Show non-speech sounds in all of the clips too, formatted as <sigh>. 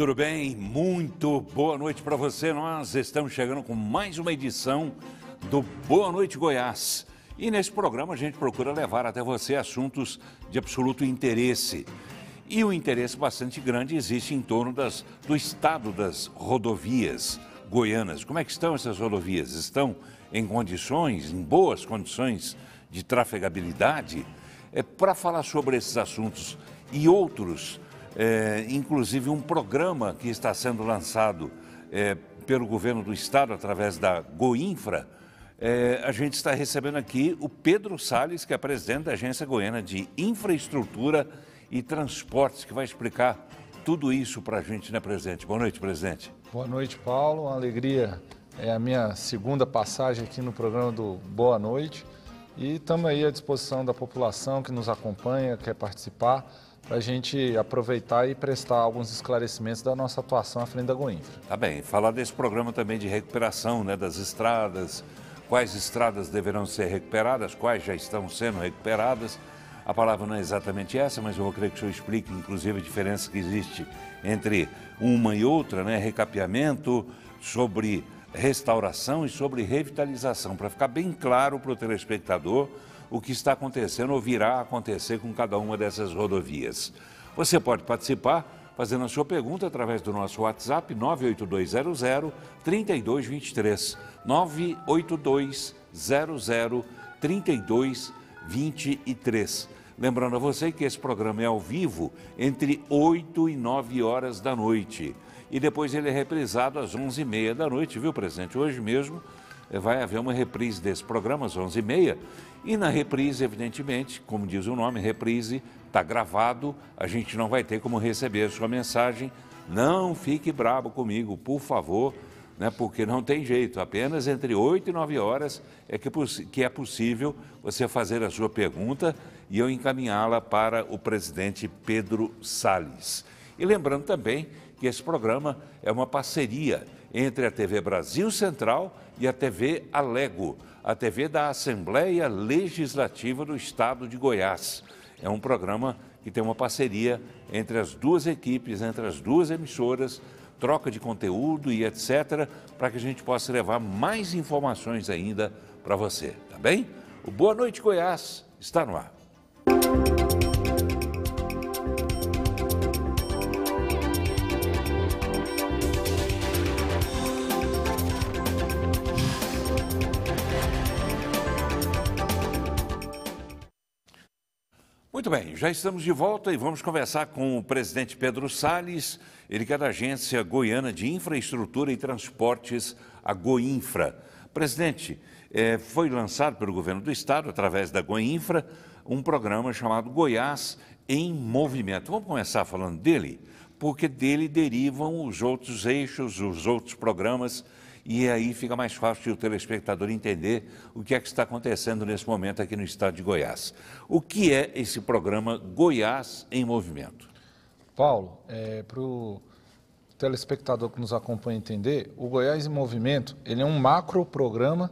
Tudo bem? Muito boa noite para você. Nós estamos chegando com mais uma edição do Boa Noite Goiás. E nesse programa a gente procura levar até você assuntos de absoluto interesse. E um interesse bastante grande existe em torno das, do estado das rodovias goianas. Como é que estão essas rodovias? Estão em condições, em boas condições de trafegabilidade? É para falar sobre esses assuntos e outros é, inclusive um programa que está sendo lançado é, pelo governo do estado através da Goinfra. É, a gente está recebendo aqui o Pedro Sales, que é presidente da Agência Goiana de Infraestrutura e Transportes, que vai explicar tudo isso para a gente, né, presidente? Boa noite, presidente. Boa noite, Paulo. Uma alegria. É a minha segunda passagem aqui no programa do Boa Noite. E estamos aí à disposição da população que nos acompanha, quer participar para a gente aproveitar e prestar alguns esclarecimentos da nossa atuação à frente da Goinfra. Tá bem, falar desse programa também de recuperação né, das estradas, quais estradas deverão ser recuperadas, quais já estão sendo recuperadas. A palavra não é exatamente essa, mas eu vou querer que o senhor explique, inclusive, a diferença que existe entre uma e outra, né? Recapeamento, sobre restauração e sobre revitalização, para ficar bem claro para o telespectador o que está acontecendo ou virá a acontecer com cada uma dessas rodovias. Você pode participar fazendo a sua pergunta através do nosso WhatsApp 98200 3223 98200 3223. Lembrando a você que esse programa é ao vivo entre 8 e 9 horas da noite. E depois ele é reprisado às 11h30 da noite, viu, presente Hoje mesmo vai haver uma reprise desse programa às 11h30. E na reprise, evidentemente, como diz o nome, reprise, está gravado, a gente não vai ter como receber a sua mensagem. Não fique brabo comigo, por favor, né, porque não tem jeito. Apenas entre 8 e 9 horas é que, é que é possível você fazer a sua pergunta e eu encaminhá-la para o presidente Pedro Salles. E lembrando também que esse programa é uma parceria entre a TV Brasil Central e a TV Alego, a TV da Assembleia Legislativa do Estado de Goiás. É um programa que tem uma parceria entre as duas equipes, entre as duas emissoras, troca de conteúdo e etc., para que a gente possa levar mais informações ainda para você, tá bem? O Boa Noite Goiás está no ar. Muito bem, já estamos de volta e vamos conversar com o presidente Pedro Sales, ele que é da Agência Goiana de Infraestrutura e Transportes, a Goinfra. Presidente, é, foi lançado pelo governo do estado, através da Goinfra, um programa chamado Goiás em Movimento. Vamos começar falando dele, porque dele derivam os outros eixos, os outros programas e aí fica mais fácil o telespectador entender o que é que está acontecendo nesse momento aqui no estado de Goiás. O que é esse programa Goiás em Movimento? Paulo, é, para o telespectador que nos acompanha entender, o Goiás em Movimento ele é um macro programa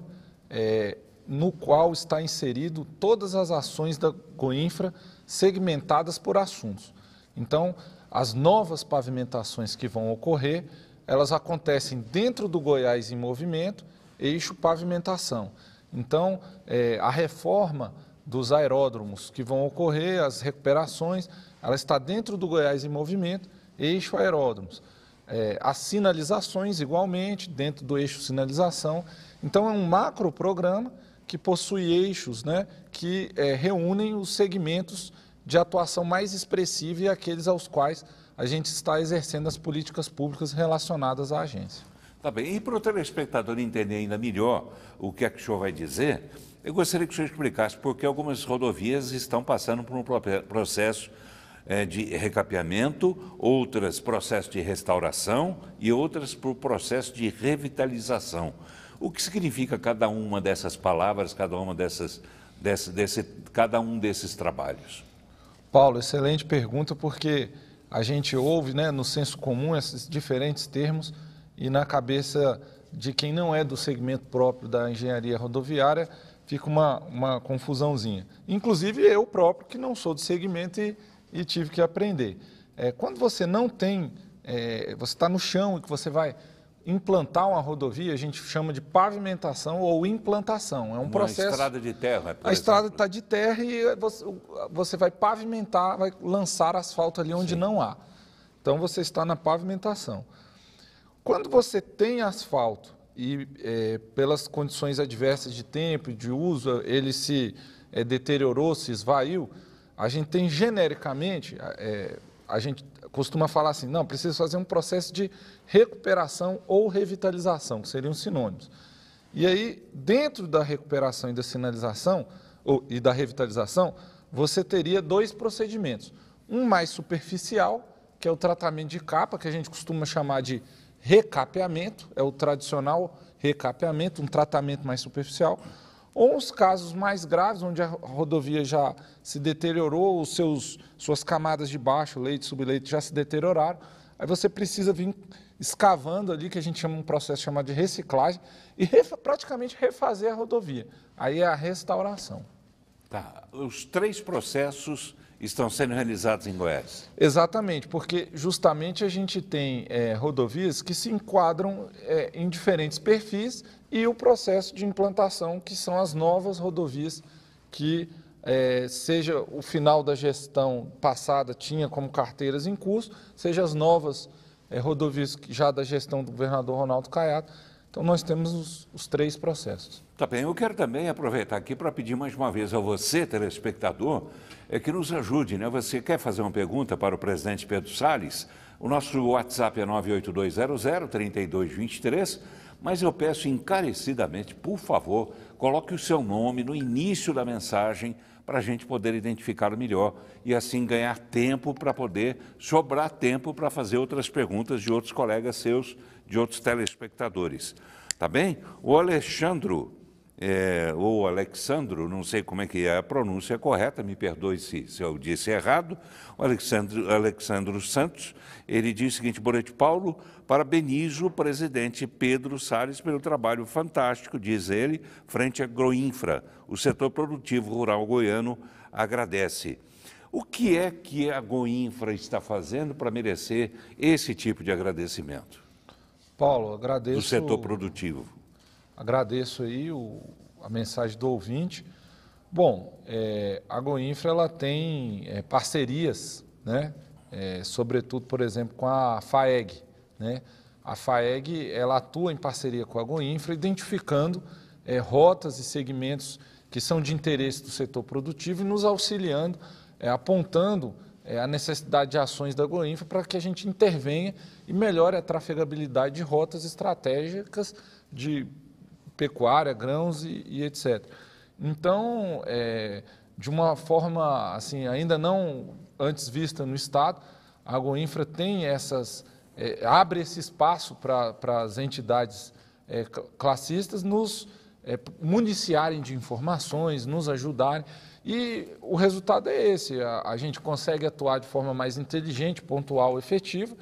é, no qual está inserido todas as ações da Goinfra segmentadas por assuntos. Então, as novas pavimentações que vão ocorrer elas acontecem dentro do Goiás em movimento, eixo pavimentação. Então, é, a reforma dos aeródromos que vão ocorrer, as recuperações, ela está dentro do Goiás em movimento, eixo aeródromos. É, as sinalizações, igualmente, dentro do eixo sinalização. Então, é um macro programa que possui eixos né, que é, reúnem os segmentos de atuação mais expressiva e aqueles aos quais a gente está exercendo as políticas públicas relacionadas à agência. Tá bem. E para o telespectador entender ainda melhor o que é que o senhor vai dizer, eu gostaria que o senhor explicasse por que algumas rodovias estão passando por um processo é, de recapeamento, outras processo de restauração e outras por processo de revitalização. O que significa cada uma dessas palavras, cada uma dessas, desse, desse, cada um desses trabalhos? Paulo, excelente pergunta, porque a gente ouve né, no senso comum esses diferentes termos e na cabeça de quem não é do segmento próprio da engenharia rodoviária fica uma, uma confusãozinha. Inclusive eu próprio, que não sou do segmento e, e tive que aprender. É, quando você não tem, é, você está no chão e que você vai implantar uma rodovia, a gente chama de pavimentação ou implantação. É um uma processo. A estrada de terra. a exemplo. estrada está de terra e você, você, vai pavimentar, vai lançar asfalto ali onde Sim. não há. Então você está na pavimentação. Quando você tem asfalto e é, pelas condições adversas de tempo, de uso, ele se é, deteriorou, se esvaiu, a gente tem genericamente, é, a gente costuma falar assim: não, precisa fazer um processo de recuperação ou revitalização, que seriam sinônimos. E aí, dentro da recuperação e da sinalização ou, e da revitalização, você teria dois procedimentos. Um mais superficial, que é o tratamento de capa, que a gente costuma chamar de recapeamento, é o tradicional recapeamento, um tratamento mais superficial ou os casos mais graves, onde a rodovia já se deteriorou, os seus, suas camadas de baixo, leite subleito, já se deterioraram, aí você precisa vir escavando ali, que a gente chama um processo chamado de reciclagem, e refa, praticamente refazer a rodovia. Aí é a restauração. Tá, os três processos estão sendo realizados em Goiás. Exatamente, porque justamente a gente tem é, rodovias que se enquadram é, em diferentes perfis e o processo de implantação, que são as novas rodovias que, é, seja o final da gestão passada, tinha como carteiras em curso, seja as novas é, rodovias já da gestão do governador Ronaldo Caiado, então, nós temos os, os, três processos. Tá bem, eu quero também aproveitar aqui para pedir mais uma vez a você, telespectador, é, que nos ajude. Né? Você quer fazer uma pergunta para o presidente Pedro Salles? O nosso WhatsApp é 982003223, mas eu peço encarecidamente, por favor, coloque o seu nome no início da mensagem para a gente poder identificar melhor e assim ganhar tempo para poder, sobrar tempo para fazer outras perguntas de outros colegas seus, de outros telespectadores. Tá bem? O Alexandro é, ou Alexandro, não sei como é que é a pronúncia correta, me perdoe se, se eu disse errado, o Alexandro, Santos, ele diz o seguinte, Boletim Paulo, parabenizo o presidente Pedro Salles pelo trabalho fantástico, diz ele, frente à Groinfra. O setor produtivo rural goiano agradece. O que é que a Goinfra está fazendo para merecer esse tipo de agradecimento? Paulo, agradeço... Do setor produtivo Agradeço aí o, a mensagem do ouvinte. Bom, é, a Goinfra ela tem é, parcerias, né? É, sobretudo, por exemplo, com a FAEG. Né? A FAEG ela atua em parceria com a Goinfra, identificando é, rotas e segmentos que são de interesse do setor produtivo e nos auxiliando, é, apontando é, a necessidade de ações da Goinfra para que a gente intervenha e melhore a trafegabilidade de rotas estratégicas de pecuária, grãos e, e etc. Então, é, de uma forma assim ainda não antes vista no Estado, a Agoinfra tem essas, é, abre esse espaço para as entidades é, classistas nos é, municiarem de informações, nos ajudarem. E o resultado é esse: a, a, gente consegue atuar de forma mais inteligente, pontual, efetiva,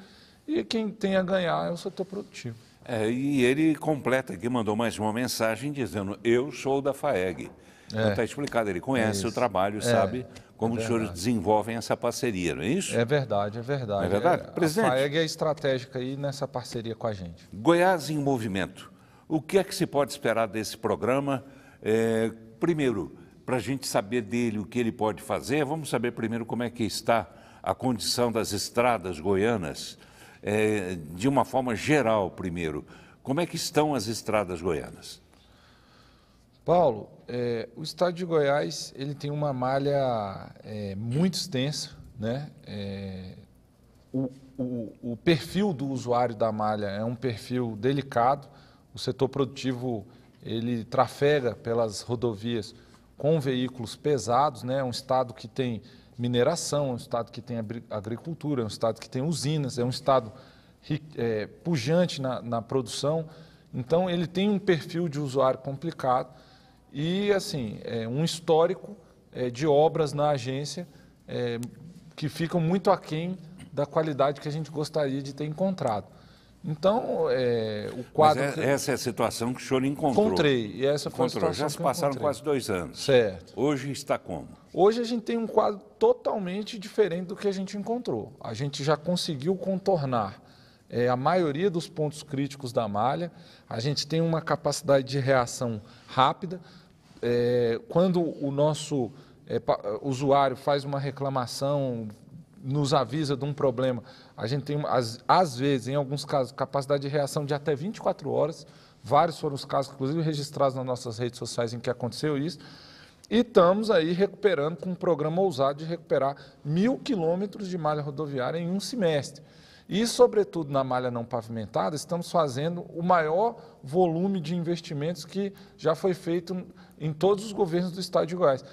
e quem tem a ganhar é o setor produtivo. É, e ele completa aqui, mandou mais uma mensagem dizendo: Eu sou da FAEG. É. Então está explicado, ele conhece o trabalho, é, sabe é como é os senhores desenvolvem essa parceria, não é isso? É verdade, é verdade. É verdade, é, presidente. A FAEG é estratégica aí nessa parceria com a gente. Goiás em movimento. O que é que se pode esperar desse programa? É, primeiro, para a gente saber dele o que ele pode fazer, vamos saber primeiro como é que está a condição das estradas goianas é, de uma forma geral, primeiro, como é que estão as estradas goianas? Paulo, é, o estado de Goiás ele tem uma malha é, muito extensa, né? É, o, o, o perfil do usuário da malha é um perfil delicado. O setor produtivo ele trafega pelas rodovias com veículos pesados, né? É um estado que tem mineração, é um Estado que tem agricultura, é um Estado que tem usinas, é um Estado é, pujante na, na produção. Então, ele tem um perfil de usuário complicado e, assim, é um histórico é, de obras na agência é, que ficam muito aquém da qualidade que a gente gostaria de ter encontrado. Então, é, o quadro. É, que... Essa é a situação que o senhor encontrou. Encontrei. E essa foi encontrou. a situação. Já se passaram quase dois anos. Certo. Hoje está como? Hoje a gente tem um quadro totalmente diferente do que a gente encontrou. A gente já conseguiu contornar é, a maioria dos pontos críticos da malha. A gente tem uma capacidade de reação rápida. É, quando o nosso é, usuário faz uma reclamação, nos avisa de um problema, a gente tem, às, às vezes, em alguns casos, capacidade de reação de até 24 horas. Vários foram os casos, inclusive registrados nas nossas redes sociais, em que aconteceu isso. E estamos aí recuperando, com um programa ousado de recuperar mil quilômetros de malha rodoviária em um semestre. E, sobretudo, na malha não pavimentada, estamos fazendo o maior volume de investimentos que já foi feito em todos os governos do estado de Goiás.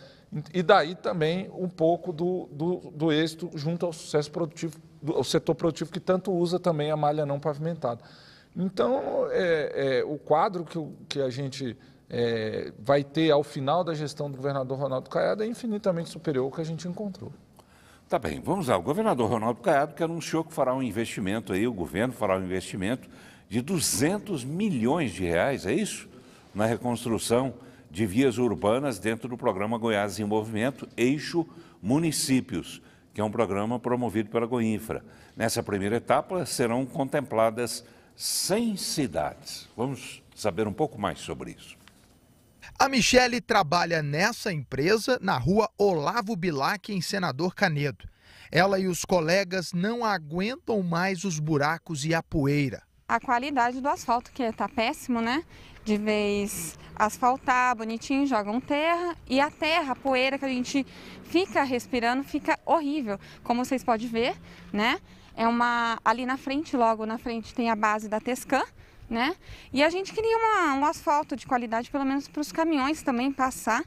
E daí também um pouco do, do, do êxito junto ao sucesso produtivo, do, ao setor produtivo que tanto usa também a malha não pavimentada. Então, é, é, o quadro que, que a gente é, vai ter ao final da gestão do governador Ronaldo Caiado é infinitamente superior ao que a gente encontrou. Tá bem, vamos lá. O governador Ronaldo Caiado que anunciou que fará um investimento aí, o governo fará um investimento de 200 milhões de reais, é isso? Na reconstrução de vias urbanas dentro do programa Goiás em Movimento, Eixo Municípios, que é um programa promovido pela Goinfra. Nessa primeira etapa serão contempladas 100 cidades. Vamos saber um pouco mais sobre isso. A Michele trabalha nessa empresa na rua Olavo Bilac, em Senador Canedo. Ela e os colegas não aguentam mais os buracos e a poeira. A qualidade do asfalto, que está péssimo, né? de vez asfaltar bonitinho, jogam terra e a terra, a poeira que a gente fica respirando fica horrível, como vocês podem ver, né? É uma ali na frente, logo na frente tem a base da Tescan, né? E a gente queria uma, um asfalto de qualidade, pelo menos para os caminhões também passar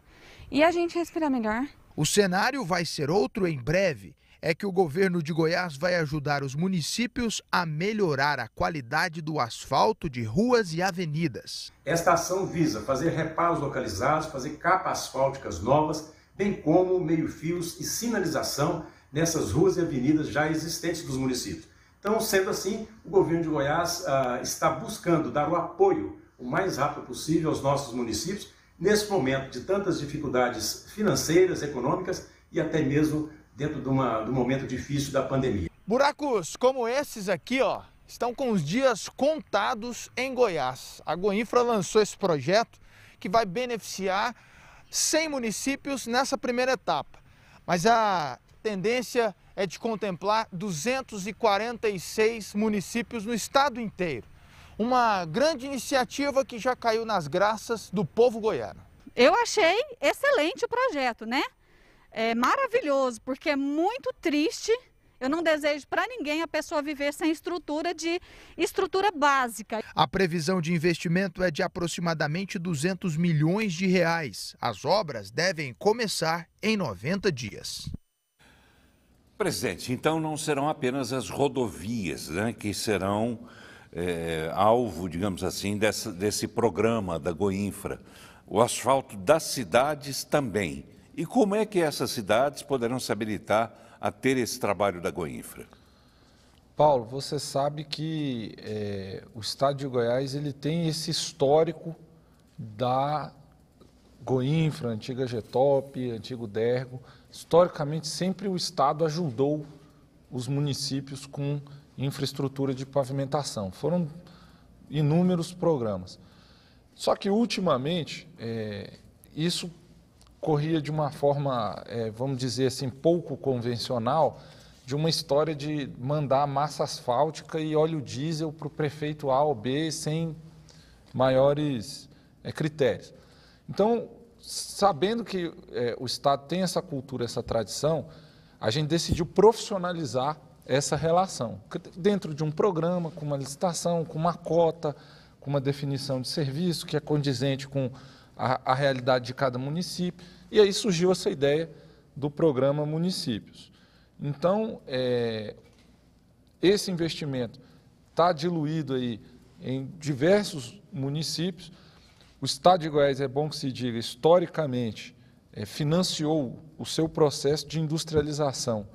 e a gente respirar melhor. O cenário vai ser outro em breve é que o governo de Goiás vai ajudar os municípios a melhorar a qualidade do asfalto de ruas e avenidas. Esta ação visa fazer reparos localizados, fazer capas asfálticas novas, bem como meio-fios e sinalização nessas ruas e avenidas já existentes dos municípios. Então, sendo assim, o governo de Goiás ah, está buscando dar o apoio o mais rápido possível aos nossos municípios nesse momento de tantas dificuldades financeiras, econômicas e até mesmo dentro de, uma, de um momento difícil da pandemia. Buracos como esses aqui, ó, estão com os dias contados em Goiás. A Goinfra lançou esse projeto que vai beneficiar 100 municípios nessa primeira etapa. Mas a tendência é de contemplar 246 municípios no estado inteiro. Uma grande iniciativa que já caiu nas graças do povo goiano. Eu achei excelente o projeto, né? é maravilhoso, porque é muito triste. Eu não desejo para ninguém a pessoa viver sem estrutura de estrutura básica. A previsão de investimento é de aproximadamente 200 milhões de reais. As obras devem começar em 90 dias. Presidente, então não serão apenas as rodovias né, que serão é, alvo, digamos assim, dessa, desse programa da Goinfra. O asfalto das cidades também. E como é que essas cidades poderão se habilitar a ter esse trabalho da Goinfra? Paulo, você sabe que é, o Estado de Goiás ele tem esse histórico da Goinfra, antiga Getop, antigo Dergo. Historicamente, sempre o Estado ajudou os municípios com infraestrutura de pavimentação. Foram inúmeros programas. Só que, ultimamente, é, isso corria de uma forma, é, vamos dizer assim, pouco convencional, de uma história de mandar massa asfáltica e óleo diesel para o prefeito A ou B sem maiores é, critérios. Então, sabendo que é, o Estado tem essa cultura, essa tradição, a gente decidiu profissionalizar essa relação. Dentro de um programa, com uma licitação, com uma cota, com uma definição de serviço que é condizente com a, a realidade de cada município. E aí surgiu essa ideia do programa Municípios. Então, é, esse investimento está diluído aí em diversos municípios. O Estado de Goiás, é bom que se diga, historicamente, é, financiou o seu processo de industrialização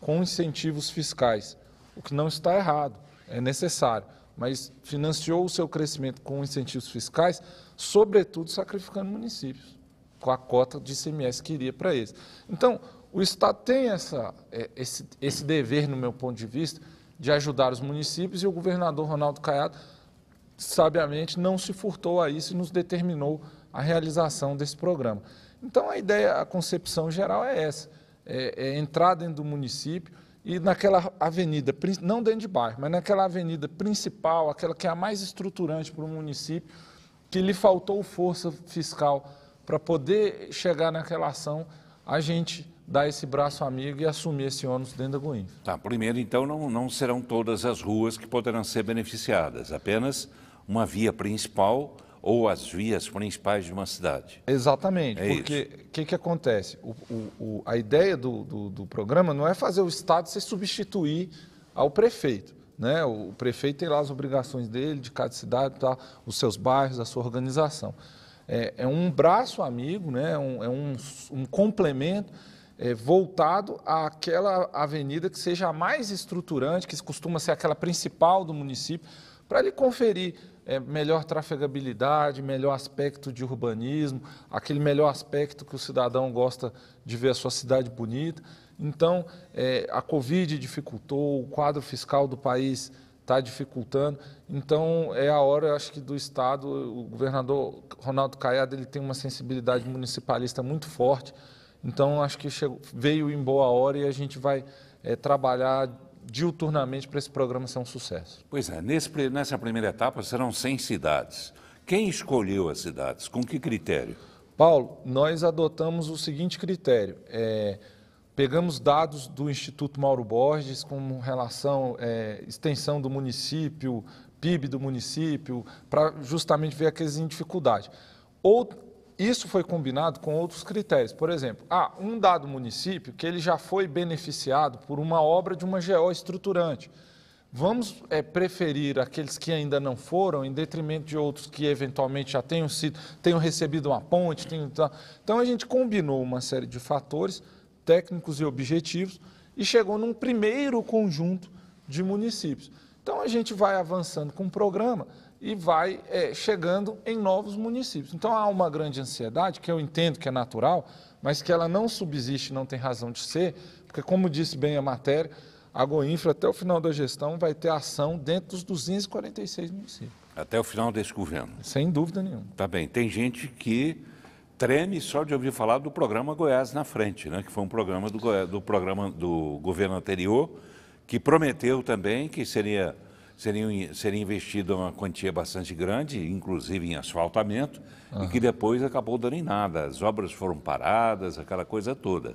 com incentivos fiscais, o que não está errado, é necessário, mas financiou o seu crescimento com incentivos fiscais sobretudo sacrificando municípios, com a cota de ICMS que iria para eles. Então, o Estado tem essa, é, esse, esse dever, no meu ponto de vista, de ajudar os municípios e o governador Ronaldo Caiado, sabiamente, não se furtou a isso e nos determinou a realização desse programa. Então, a ideia, a concepção geral é essa: é, é entrar dentro do município e naquela avenida, não dentro de bairro, mas naquela avenida principal, aquela que é a mais estruturante para o município que lhe faltou força fiscal para poder chegar naquela ação, a gente dar esse braço amigo e assumir esse ônus dentro da Goinfra. Tá, primeiro, então, não, não serão todas as ruas que poderão ser beneficiadas, apenas uma via principal ou as vias principais de uma cidade. Exatamente, é porque o que, que acontece? O, o, o, a ideia do, do, do programa não é fazer o Estado se substituir ao prefeito. Né? O prefeito tem lá as obrigações dele, de cada cidade, tá? os seus bairros, a sua organização. É, é um braço amigo, né? É um, é um, um complemento é, voltado àquela avenida que seja a mais estruturante, que costuma ser aquela principal do município, para lhe conferir é, melhor trafegabilidade, melhor aspecto de urbanismo, aquele melhor aspecto que o cidadão gosta de ver a sua cidade bonita. Então, é, a Covid dificultou, o quadro fiscal do país está dificultando. Então, é a hora, eu acho que, do Estado, o governador Ronaldo Caiado ele tem uma sensibilidade municipalista muito forte. Então, acho que chegou, veio em boa hora e a gente vai é, trabalhar diuturnamente para esse programa ser um sucesso. Pois é, nesse, nessa primeira etapa serão 100 cidades. Quem escolheu as cidades? Com que critério? Paulo, nós adotamos o seguinte critério. É, Pegamos dados do Instituto Mauro Borges com relação é, extensão do município, PIB do município, para justamente ver aqueles em dificuldade. Ou, isso foi combinado com outros critérios. Por exemplo, ah, um dado município que ele já foi beneficiado por uma obra de uma geoestruturante. Vamos é, preferir aqueles que ainda não foram, em detrimento de outros que eventualmente já tenham sido, tenham recebido uma ponte. Tenham... Então, então a gente combinou uma série de fatores técnicos e objetivos e chegou num primeiro conjunto de municípios. Então a gente vai avançando com o programa e vai é, chegando em novos municípios. Então há uma grande ansiedade, que eu entendo que é natural, mas que ela não subsiste, não tem razão de ser, porque, como disse bem a matéria, a Goinfra, até o final da gestão, vai ter ação dentro dos 246 municípios. Até o final desse governo? Sem dúvida nenhuma. Tá bem. Tem gente que treme só de ouvir falar do programa Goiás na frente, né? que foi um programa do, do programa do governo anterior, que prometeu também que seria, seria, seria investida uma quantia bastante grande, inclusive em asfaltamento, uhum. e que depois acabou dando em nada. As obras foram paradas, aquela coisa toda.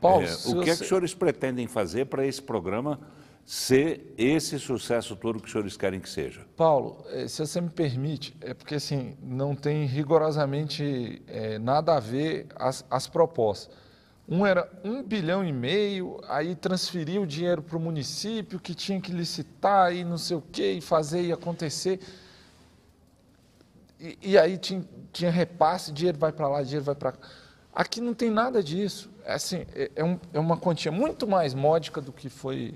Paulo, é, o que é que os senhores pretendem fazer para esse programa ser esse sucesso todo que os senhores querem que seja? Paulo, eh, se você me permite, é porque assim, não tem rigorosamente é, nada a ver as, as propostas. Um era um bilhão e meio, aí transferia o dinheiro para o município que tinha que licitar e não sei o que, e fazer e acontecer. E, e aí tinha, tinha, repasse, dinheiro vai para lá, dinheiro vai para cá. Aqui não tem nada disso. É assim, é, é, um, é uma quantia muito mais módica do que foi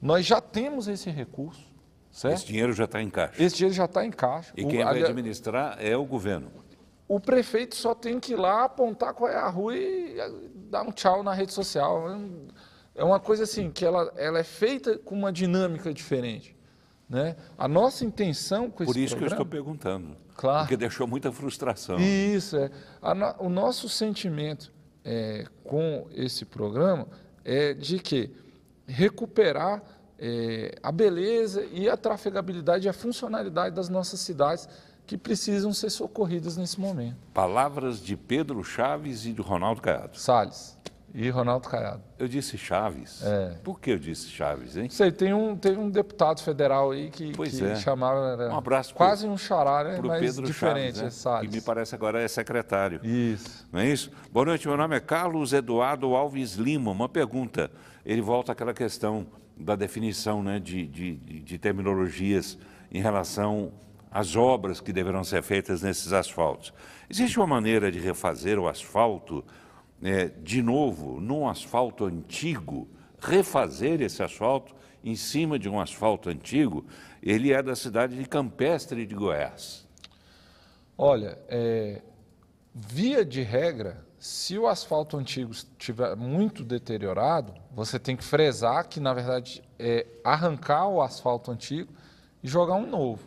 nós já temos esse recurso, certo? Esse dinheiro já está em caixa. Esse dinheiro já está em caixa. E quem o, vai administrar é o governo. O prefeito só tem que ir lá apontar qual é a rua e eh, dar um tchau na rede social. É, é uma coisa assim, que ela, ela é feita com uma dinâmica diferente. Né? A nossa intenção com esse Por isso programa, que eu estou perguntando. Claro. Porque deixou muita frustração. Isso, é. A, o nosso sentimento é, com esse programa é de que recuperar é, a beleza e a trafegabilidade e a funcionalidade das nossas cidades que precisam ser socorridas nesse momento. Palavras de Pedro Chaves e de Ronaldo Caiado. Salles e Ronaldo Caiado. Eu disse Chaves? É. Por que eu disse Chaves, hein? Sei, tem um, tem um deputado federal aí que, pois que é. chamava... Era um abraço pro, Quase um xará, né? Pro Mas Pedro diferente, Chaves, né? é Que me parece agora é secretário. Isso. Não é isso? Boa noite, meu nome é Carlos Eduardo Alves Lima. Uma pergunta ele volta àquela questão da definição né, de, de, de terminologias em relação às obras que deverão ser feitas nesses asfaltos. Existe uma maneira de refazer o asfalto é, de novo, num asfalto antigo, refazer esse asfalto em cima de um asfalto antigo? Ele é da cidade de Campestre de Goiás. Olha, é, via de regra, se o asfalto antigo estiver muito deteriorado, você tem que fresar, que na verdade é arrancar o asfalto antigo e jogar um novo.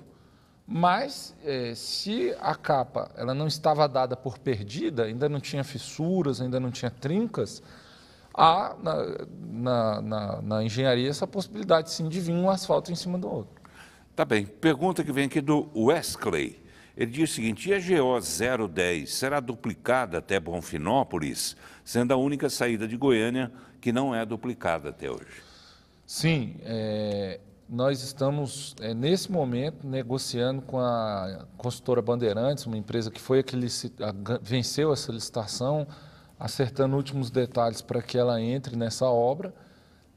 Mas é, se a capa ela não estava dada por perdida, ainda não tinha fissuras, ainda não tinha trincas, há na, na, na, na engenharia essa possibilidade sim de vir um asfalto em cima do outro. Tá bem. Pergunta que vem aqui do Wesley. Ele diz o seguinte: e a GO 010 será duplicada até Bonfinópolis, sendo a única saída de Goiânia que não é duplicada até hoje? Sim, é, nós estamos, é, nesse momento, negociando com a consultora Bandeirantes, uma empresa que foi a que licita, a, venceu essa licitação, acertando últimos detalhes para que ela entre nessa obra.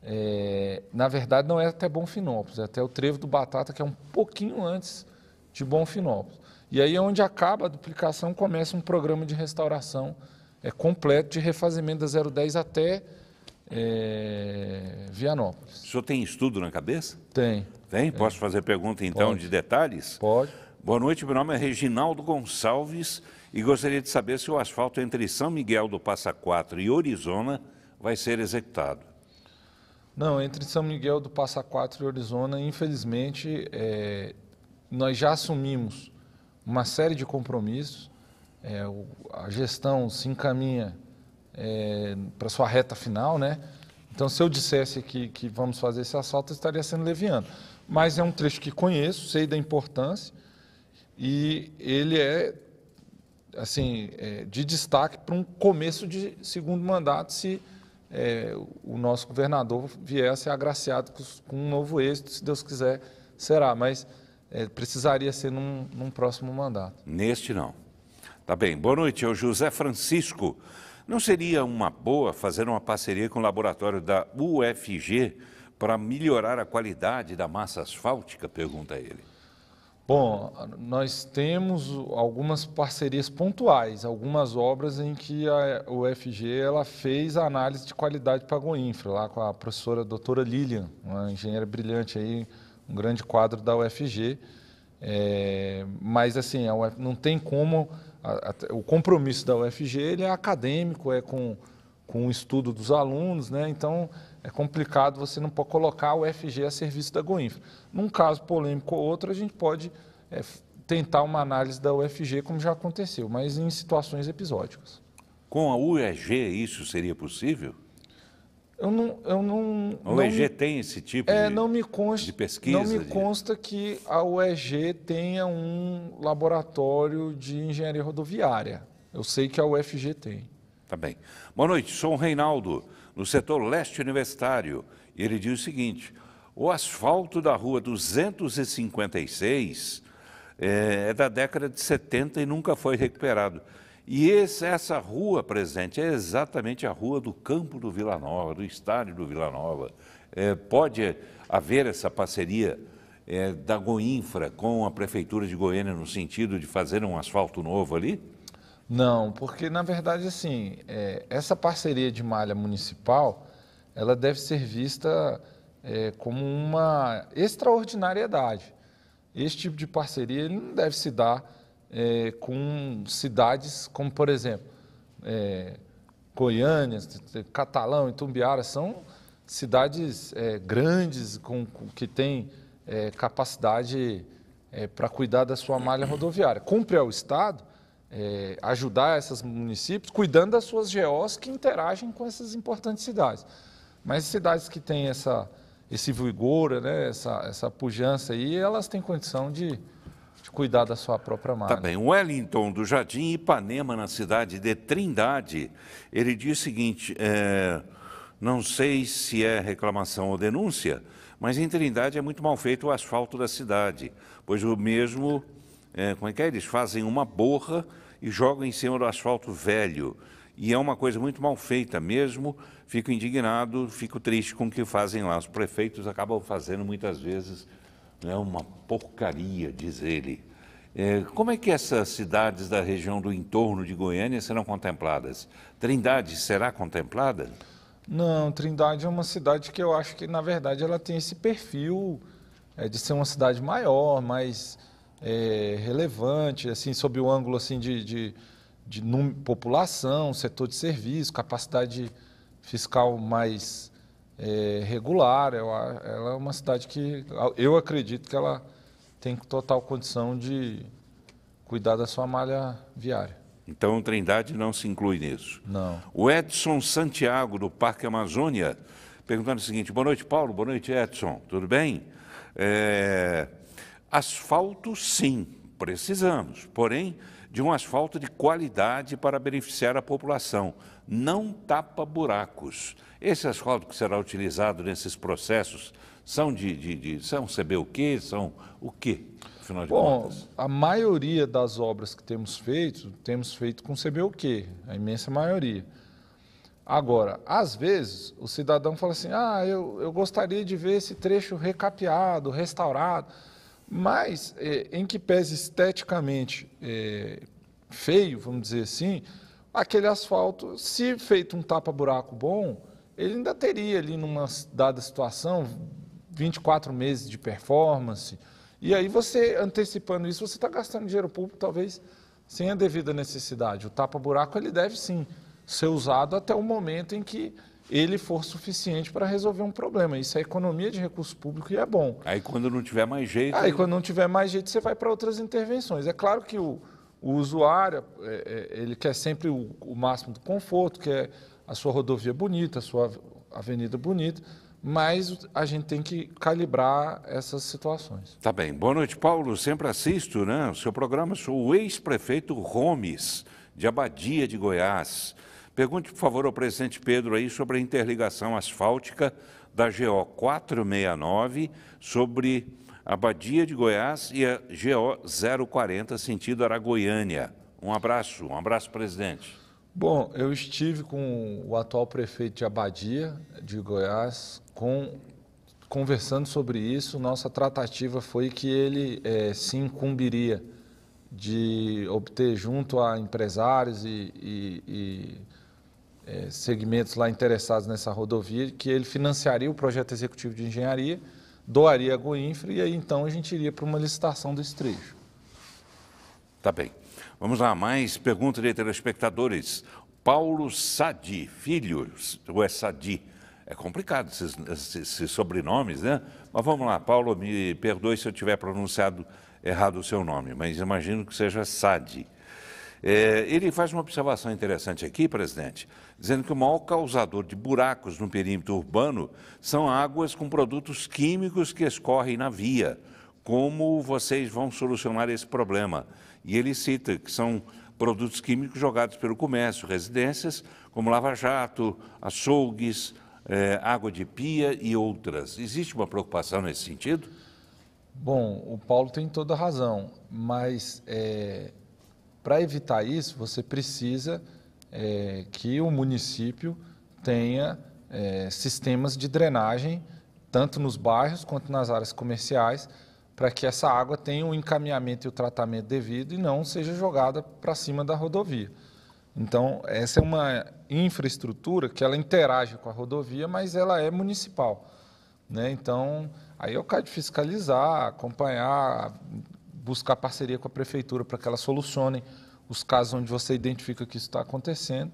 É, na verdade, não é até Bonfinópolis, é até o Trevo do Batata, que é um pouquinho antes de Bonfinópolis. E aí é onde acaba a duplicação, começa um programa de restauração é, completo de refazimento da 010 até é, Vianópolis. O senhor tem estudo na cabeça? Tem. Tem? Posso é. fazer pergunta então Pode. de detalhes? Pode. Boa noite, meu nome é Reginaldo Gonçalves e gostaria de saber se o asfalto entre São Miguel do Passa Quatro e Orizona vai ser executado. Não, entre São Miguel do Passa Quatro e Orizona, infelizmente, é, nós já assumimos uma série de compromissos. É, o, a gestão se encaminha é, para sua reta final, né? Então, se eu dissesse que, que vamos fazer esse assalto, eu estaria sendo leviano. Mas é um trecho que conheço, sei da importância e ele é assim é, de destaque para um começo de segundo mandato, se é, o nosso governador vier a ser agraciado com um novo êxito, se Deus quiser, será. Mas é, precisaria ser num, num próximo mandato. Neste não. Tá bem. Boa noite, é o José Francisco. Não seria uma boa fazer uma parceria com o laboratório da UFG para melhorar a qualidade da massa asfáltica? Pergunta ele. Bom, nós temos algumas parcerias pontuais, algumas obras em que a UFG ela fez a análise de qualidade para a Goinfra, lá com a professora doutora Lilian, uma engenheira brilhante aí, um grande quadro da UFG. É, mas assim, UF, não tem como. A, a, o compromisso da UFG ele é acadêmico, é com, com o estudo dos alunos, né? Então é complicado você não pode colocar a UFG a serviço da Goinfra. Num caso polêmico ou outro, a gente pode é, tentar uma análise da UFG, como já aconteceu, mas em situações episódicas. Com a UEG isso seria possível? Eu não, eu não. A UEG não, tem esse tipo é, de, não me consta, de pesquisa? Não me de... consta que a UEG tenha um laboratório de engenharia rodoviária. Eu sei que a UFG tem. Tá bem. Boa noite, sou o Reinaldo, no setor leste universitário. E ele diz o seguinte: o asfalto da rua 256 é, eh, é da década de 70 e nunca foi recuperado. E esse, essa rua presente é exatamente a rua do campo do Vila Nova, do estádio do Vila Nova. É, pode haver essa parceria é, da Goinfra com a Prefeitura de Goiânia no sentido de fazer um asfalto novo ali? Não, porque na verdade, assim, é, essa parceria de malha municipal, ela deve ser vista é, como uma extraordinariedade. Esse tipo de parceria ele não deve se dar é, com cidades como, por exemplo, é, Goiânia, Catalão, Itumbiara, são cidades é, grandes com, com, que têm é, capacidade é, para cuidar da sua malha rodoviária. Cumpre ao Estado é, ajudar esses municípios cuidando das suas GOs que interagem com essas importantes cidades. Mas cidades que têm essa, esse vigor, né, essa, essa pujança aí, elas têm condição de de cuidar da sua própria tá marca. Tá bem. Wellington do Jardim Ipanema, na cidade de Trindade, ele diz o seguinte: é, não sei se é reclamação ou denúncia, mas em Trindade é muito mal feito o asfalto da cidade, pois o mesmo, é, como é que é? Eles fazem uma borra e jogam em cima do asfalto velho. E é uma coisa muito mal feita mesmo. Fico indignado, fico triste com o que fazem lá. Os prefeitos acabam fazendo muitas vezes é uma porcaria, diz ele. É, como é que essas cidades da região do entorno de Goiânia serão contempladas? Trindade será contemplada? Não, Trindade é uma cidade que eu acho que, na verdade, ela tem esse perfil é, de ser uma cidade maior, mais é, relevante, assim, sob o ângulo assim, de, de, de população, setor de serviço, capacidade fiscal mais é, regular. Ela é uma cidade que eu acredito que ela tem total condição de cuidar da sua malha viária. Então, Trindade não se inclui nisso. Não. O Edson Santiago, do Parque Amazônia, perguntando o seguinte: boa noite, Paulo, boa noite, Edson, tudo bem? É... Asfalto, sim, precisamos, porém de um asfalto de qualidade para beneficiar a população, não tapa buracos. Esse asfalto que será utilizado nesses processos são de, de, de são quê? são o quê? Afinal de Bom, contas? a maioria das obras que temos feito, temos feito com quê? a imensa maioria. Agora, às vezes, o cidadão fala assim: ah, eu, eu gostaria de ver esse trecho recapeado, restaurado. Mas, é, em que pese esteticamente é, feio, vamos dizer assim, aquele asfalto, se feito um tapa-buraco bom, ele ainda teria ali, numa dada situação, 24 meses de performance. E aí você, antecipando isso, você está gastando dinheiro público, talvez sem a devida necessidade. O tapa-buraco, ele deve sim ser usado até o momento em que ele for suficiente para resolver um problema. Isso é economia de recurso público e é bom. Aí quando não tiver mais jeito. Aí quando não tiver mais jeito, você vai para outras intervenções. É claro que o, o usuário, é, é, ele quer sempre o, o, máximo do conforto, quer é a sua rodovia bonita, a sua avenida bonita, mas a gente tem que calibrar essas situações. Tá bem. Boa noite, Paulo. Sempre assisto né, o seu programa. Sou o ex-prefeito Gomes, de Abadia de Goiás. Pergunte, por favor, ao presidente Pedro aí sobre a interligação asfáltica da GO 469 sobre a Badia de Goiás e a GO 040 sentido Aragoiânia. Um abraço, um abraço, presidente. Bom, eu estive com o atual prefeito de Abadia de Goiás, com, conversando sobre isso. Nossa tratativa foi que ele é, se incumbiria de obter junto a empresários e, e, e é, segmentos lá interessados nessa rodovia, que ele financiaria o projeto executivo de engenharia, doaria a Goinfra e aí então a gente iria para uma licitação desse trecho. Tá bem. Vamos lá, mais pergunta de telespectadores. Paulo Sadi, filho, ou é Sadi? É complicado esses, esses, sobrenomes, né? Mas vamos lá, Paulo, me perdoe se eu tiver pronunciado errado o seu nome, mas imagino que seja Sadi. É, ele faz uma observação interessante aqui, presidente, dizendo que o maior causador de buracos no perímetro urbano são águas com produtos químicos que escorrem na via. Como vocês vão solucionar esse problema? E ele cita que são produtos químicos jogados pelo comércio, residências, como lava-jato, açougues, é, água de pia e outras. Existe uma preocupação nesse sentido? Bom, o Paulo tem toda a razão, mas é, para evitar isso, você precisa é, que o município tenha é, sistemas de drenagem, tanto nos bairros quanto nas áreas comerciais, para que essa água tenha o um encaminhamento e o tratamento devido e não seja jogada para cima da rodovia. Então, essa é uma infraestrutura que ela interage com a rodovia, mas ela é municipal. Né? Então, aí eu caio de fiscalizar, acompanhar, buscar parceria com a prefeitura para que ela solucione os casos onde você identifica que isso está acontecendo.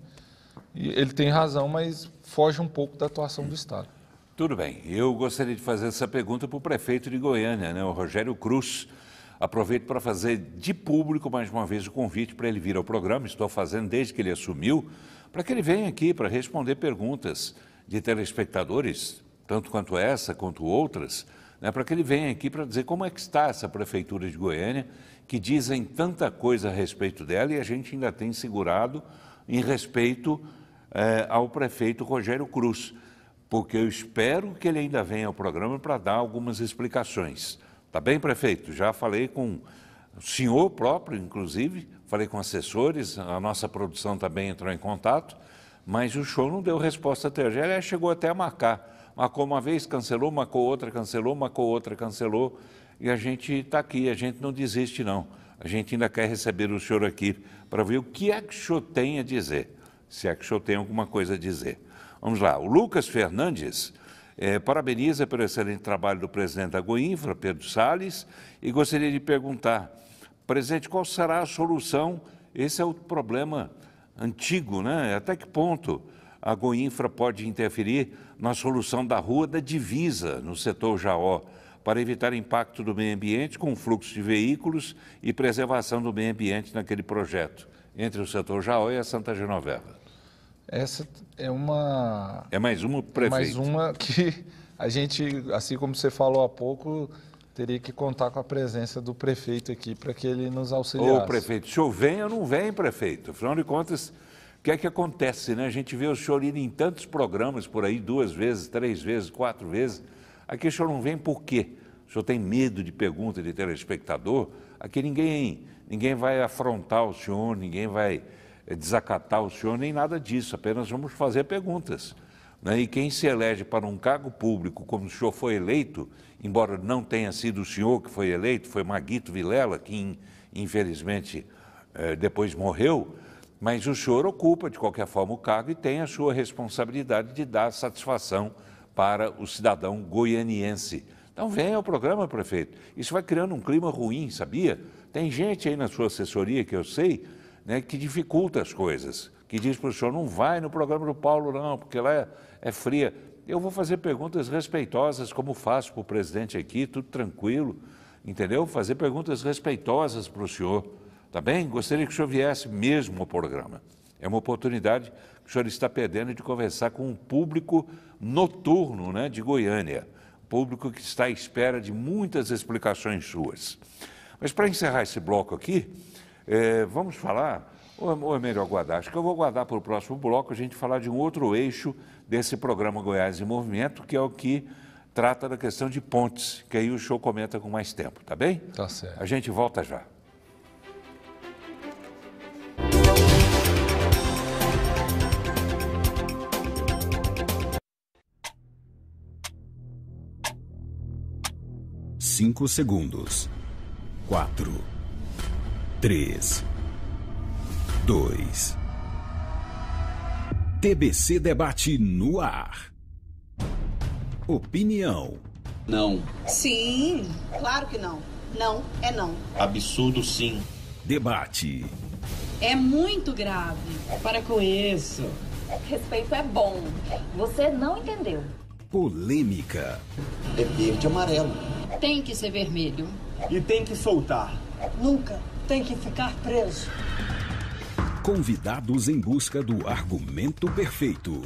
E ele tem razão, mas foge um pouco da atuação do Estado. Tudo bem. Eu gostaria de fazer essa pergunta para o prefeito de Goiânia, né, o Rogério Cruz. Aproveito para fazer de público mais uma vez o convite para ele vir ao programa, estou fazendo desde que ele assumiu, para que ele venha aqui para responder perguntas de telespectadores, tanto quanto essa, quanto outras, né, para que ele venha aqui para dizer como é que está essa prefeitura de Goiânia, que dizem tanta coisa a respeito dela e a gente ainda tem segurado em respeito eh, ao prefeito Rogério Cruz, porque eu espero que ele ainda venha ao programa para dar algumas explicações. Tá bem, prefeito? Já falei com o senhor próprio, inclusive, falei com assessores, a nossa produção também entrou em contato, mas o show não deu resposta até hoje. Aliás, chegou até a marcar com uma vez, cancelou, com outra, cancelou, com outra, cancelou. E a gente está aqui, a gente não desiste, não. A gente ainda quer receber o senhor aqui para ver o que é que o senhor tem a dizer, se é que o senhor tem alguma coisa a dizer. Vamos lá, o Lucas Fernandes é, parabeniza pelo excelente trabalho do presidente da Goinfra, Pedro Salles, e gostaria de perguntar, presidente, qual será a solução? Esse é o problema antigo, né? Até que ponto a Goinfra pode interferir na solução da rua da divisa no setor Jaó, para evitar impacto do meio ambiente com o fluxo de veículos e preservação do meio ambiente naquele projeto, entre o setor Jaó e a Santa Genoveva. Essa é uma. É mais uma, é prefeito. É mais uma que a gente, assim como você falou há pouco, teria que contar com a presença do prefeito aqui para que ele nos auxiliasse. Ô, prefeito, se eu venho ou não vem prefeito? Afinal de contas, que é que acontece, né? A gente vê o senhor ir em tantos programas por aí, duas vezes, três vezes, quatro vezes. Aqui o senhor não vem por quê? O senhor tem medo de pergunta de telespectador? Aqui ninguém, ninguém vai afrontar o senhor, ninguém vai eh, desacatar o senhor, nem nada disso. Apenas vamos fazer perguntas. Né? E quem se elege para um cargo público, como o senhor foi eleito, embora não tenha sido o senhor que foi eleito, foi Maguito Vilela, que infelizmente eh, depois morreu, mas o senhor ocupa, de qualquer forma, o cargo e tem a sua responsabilidade de dar satisfação para o cidadão goianiense. Então venha ao programa, prefeito. Isso vai criando um clima ruim, sabia? Tem gente aí na sua assessoria que eu sei né, que dificulta as coisas, que diz para o senhor, não vai no programa do Paulo, não, porque lá é, é fria. Eu vou fazer perguntas respeitosas, como faço para o presidente aqui, tudo tranquilo, entendeu? Fazer perguntas respeitosas para o senhor Tá bem? Gostaria que o senhor viesse mesmo ao programa. É uma oportunidade que o senhor está perdendo de conversar com um público noturno né, de Goiânia, público que está à espera de muitas explicações suas. Mas para encerrar esse bloco aqui, é, vamos falar, ou é melhor guardar? Acho que eu vou guardar para o próximo bloco a gente falar de um outro eixo desse programa Goiás em Movimento, que é o que trata da questão de pontes, que aí o show comenta com mais tempo, tá bem? Tá certo. A gente volta já. Cinco segundos. Quatro. Três. Dois. TBC Debate no ar. Opinião. Não. Sim, claro que não. Não é não. Absurdo sim. Debate. É muito grave. Para com isso. Respeito é bom. Você não entendeu polêmica. É verde e amarelo. Tem que ser vermelho. E tem que soltar. Nunca tem que ficar preso. Convidados em busca do argumento perfeito.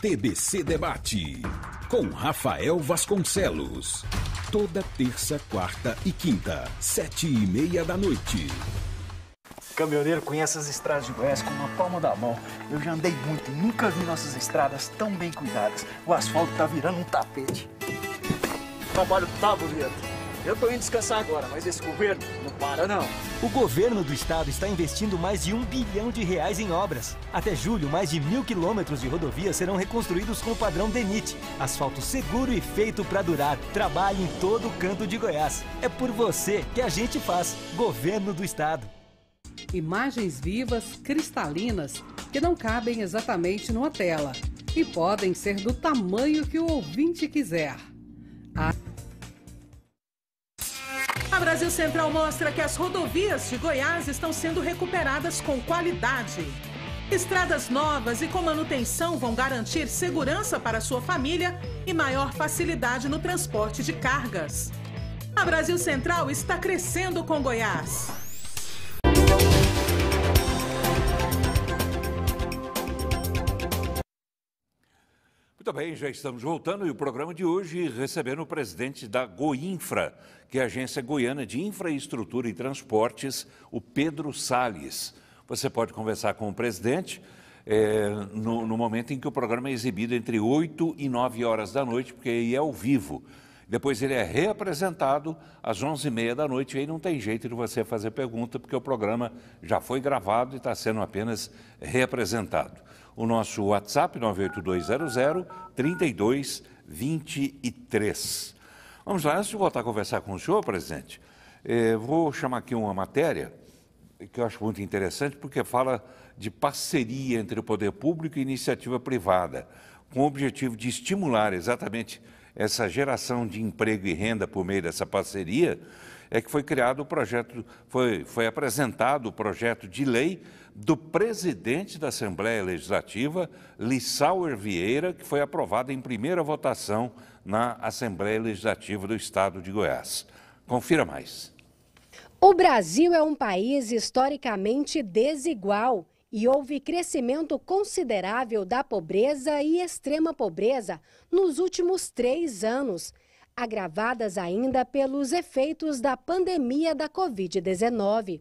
TBC Debate. Com Rafael Vasconcelos. Toda terça, quarta e quinta, sete e meia da noite. Caminhoneiro conhece as estradas de Goiás com uma palma da mão. Eu já andei muito e nunca vi nossas estradas tão bem cuidadas. O asfalto tá virando um tapete. O trabalho tá bonito. Eu tô indo descansar agora, mas esse governo não para não. O governo do estado está investindo mais de um bilhão de reais em obras. Até julho, mais de mil quilômetros de rodovias serão reconstruídos com o padrão DENIT. Asfalto seguro e feito para durar. Trabalhe em todo o canto de Goiás. É por você que a gente faz. Governo do estado imagens vivas, cristalinas, que não cabem exatamente numa tela e podem ser do tamanho que o ouvinte quiser. A... A Brasil Central mostra que as rodovias de Goiás estão sendo recuperadas com qualidade. Estradas novas e com manutenção vão garantir segurança para sua família e maior facilidade no transporte de cargas. A Brasil Central está crescendo com Goiás. Muito bem, já estamos voltando e o programa de hoje recebendo o presidente da Goinfra, que é a Agência Goiana de Infraestrutura e Transportes, o Pedro Salles. Você pode conversar com o presidente é, no, no, momento em que o programa é exibido entre 8 e 9 horas da noite, porque aí é ao vivo. Depois ele é reapresentado às 11h30 da noite e aí não tem jeito de você fazer pergunta, porque o programa já foi gravado e está sendo apenas reapresentado o nosso WhatsApp 98200 3223. Vamos lá, antes de voltar a conversar com o senhor, presidente, eh, vou chamar aqui uma matéria que eu acho muito interessante, porque fala de parceria entre o poder público e iniciativa privada, com o objetivo de estimular exatamente essa geração de emprego e renda por meio dessa parceria, é que foi criado o projeto, foi, foi apresentado o projeto de lei do presidente da Assembleia Legislativa, Lissauer Vieira, que foi aprovada em primeira votação na Assembleia Legislativa do Estado de Goiás. Confira mais. O Brasil é um país historicamente desigual e houve crescimento considerável da pobreza e extrema pobreza nos últimos três anos, agravadas ainda pelos efeitos da pandemia da Covid-19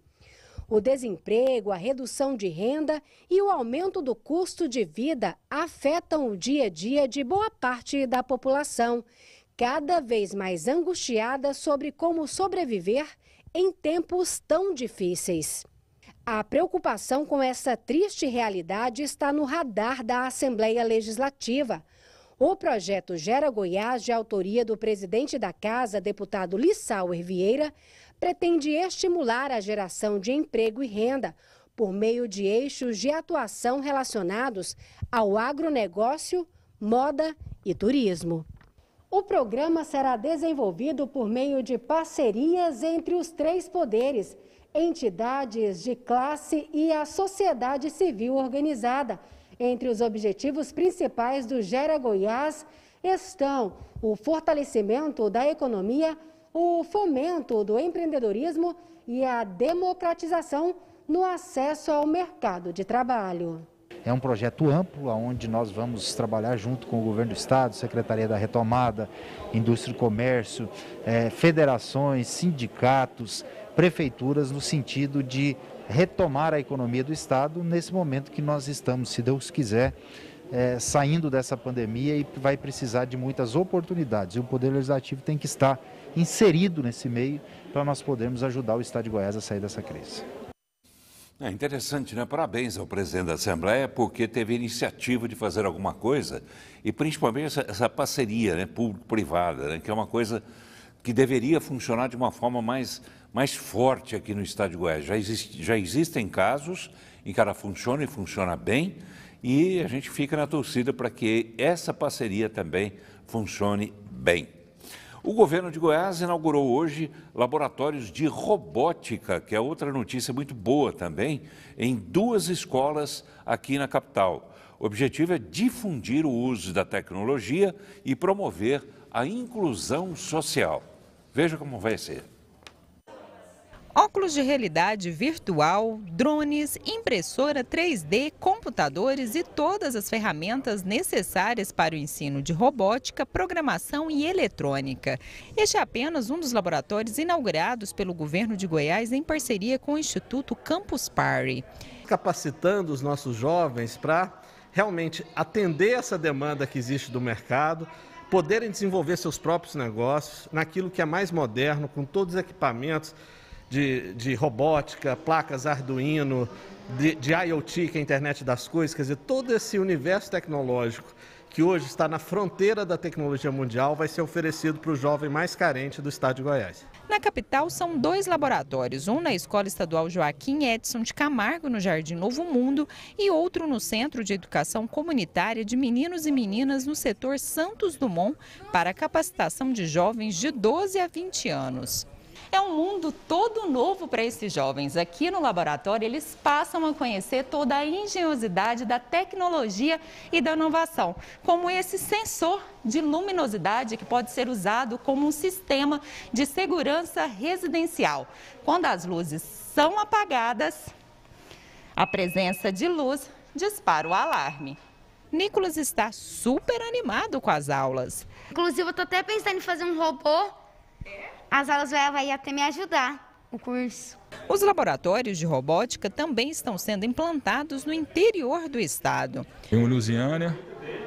o desemprego, a redução de renda e o aumento do custo de vida afetam o dia a dia de boa parte da população, cada vez mais angustiada sobre como sobreviver em tempos tão difíceis. A preocupação com essa triste realidade está no radar da Assembleia Legislativa. O projeto Gera Goiás, de autoria do presidente da Casa, deputado Lissauer Vieira, pretende estimular a geração de emprego e renda por meio de eixos de atuação relacionados ao agronegócio, moda e turismo. O programa será desenvolvido por meio de parcerias entre os três poderes, entidades de classe e a sociedade civil organizada. Entre os objetivos principais do Gera Goiás estão o fortalecimento da economia o fomento do empreendedorismo e a democratização no acesso ao mercado de trabalho. É um projeto amplo, onde nós vamos trabalhar junto com o Governo do Estado, Secretaria da Retomada, Indústria e Comércio, eh, federações, sindicatos, prefeituras, no sentido de retomar a economia do Estado nesse momento que nós estamos, se Deus quiser, eh, saindo dessa pandemia e vai precisar de muitas oportunidades. E o Poder Legislativo tem que estar inserido nesse meio para nós podermos ajudar o Estado de Goiás a sair dessa crise. É interessante, né? Parabéns ao presidente da Assembleia, porque teve a iniciativa de fazer alguma coisa e principalmente essa, essa parceria né, público-privada, né, que é uma coisa que deveria funcionar de uma forma mais, mais forte aqui no estado de Goiás. Já, existe, já existem casos em que ela funciona e funciona bem, e a gente fica na torcida para que essa parceria também funcione bem. O governo de Goiás inaugurou hoje laboratórios de robótica, que é outra notícia muito boa também, em duas escolas aqui na capital. O objetivo é difundir o uso da tecnologia e promover a inclusão social. Veja como vai ser. Óculos de realidade virtual, drones, impressora 3D, computadores e todas as ferramentas necessárias para o ensino de robótica, programação e eletrônica. Este é apenas um dos laboratórios inaugurados pelo governo de Goiás em parceria com o Instituto Campus Party. Capacitando os nossos jovens para realmente atender essa demanda que existe do mercado, poderem desenvolver seus próprios negócios naquilo que é mais moderno, com todos os equipamentos de, de robótica, placas Arduino, de, de IoT, que é a internet das coisas, quer dizer, todo esse universo tecnológico que hoje está na fronteira da tecnologia mundial, vai ser oferecido para o jovem mais carente do estado de Goiás. Na capital, são dois laboratórios, um na Escola Estadual Joaquim Edson de Camargo, no Jardim Novo Mundo, e outro no Centro de Educação Comunitária de Meninos e Meninas no setor Santos Dumont, para capacitação de jovens de 12 a 20 anos. É um mundo todo novo para esses jovens. Aqui no laboratório, eles passam a conhecer toda a engenhosidade da tecnologia e da inovação, como esse sensor de luminosidade que pode ser usado como um sistema de segurança residencial. Quando as luzes são apagadas, a presença de luz dispara o alarme. Nicolas está super animado com as aulas. Inclusive, eu estou até pensando em fazer um robô é? as aulas vai até me ajudar o curso. Os laboratórios de robótica também estão sendo implantados no interior do estado. Em Lusiânia,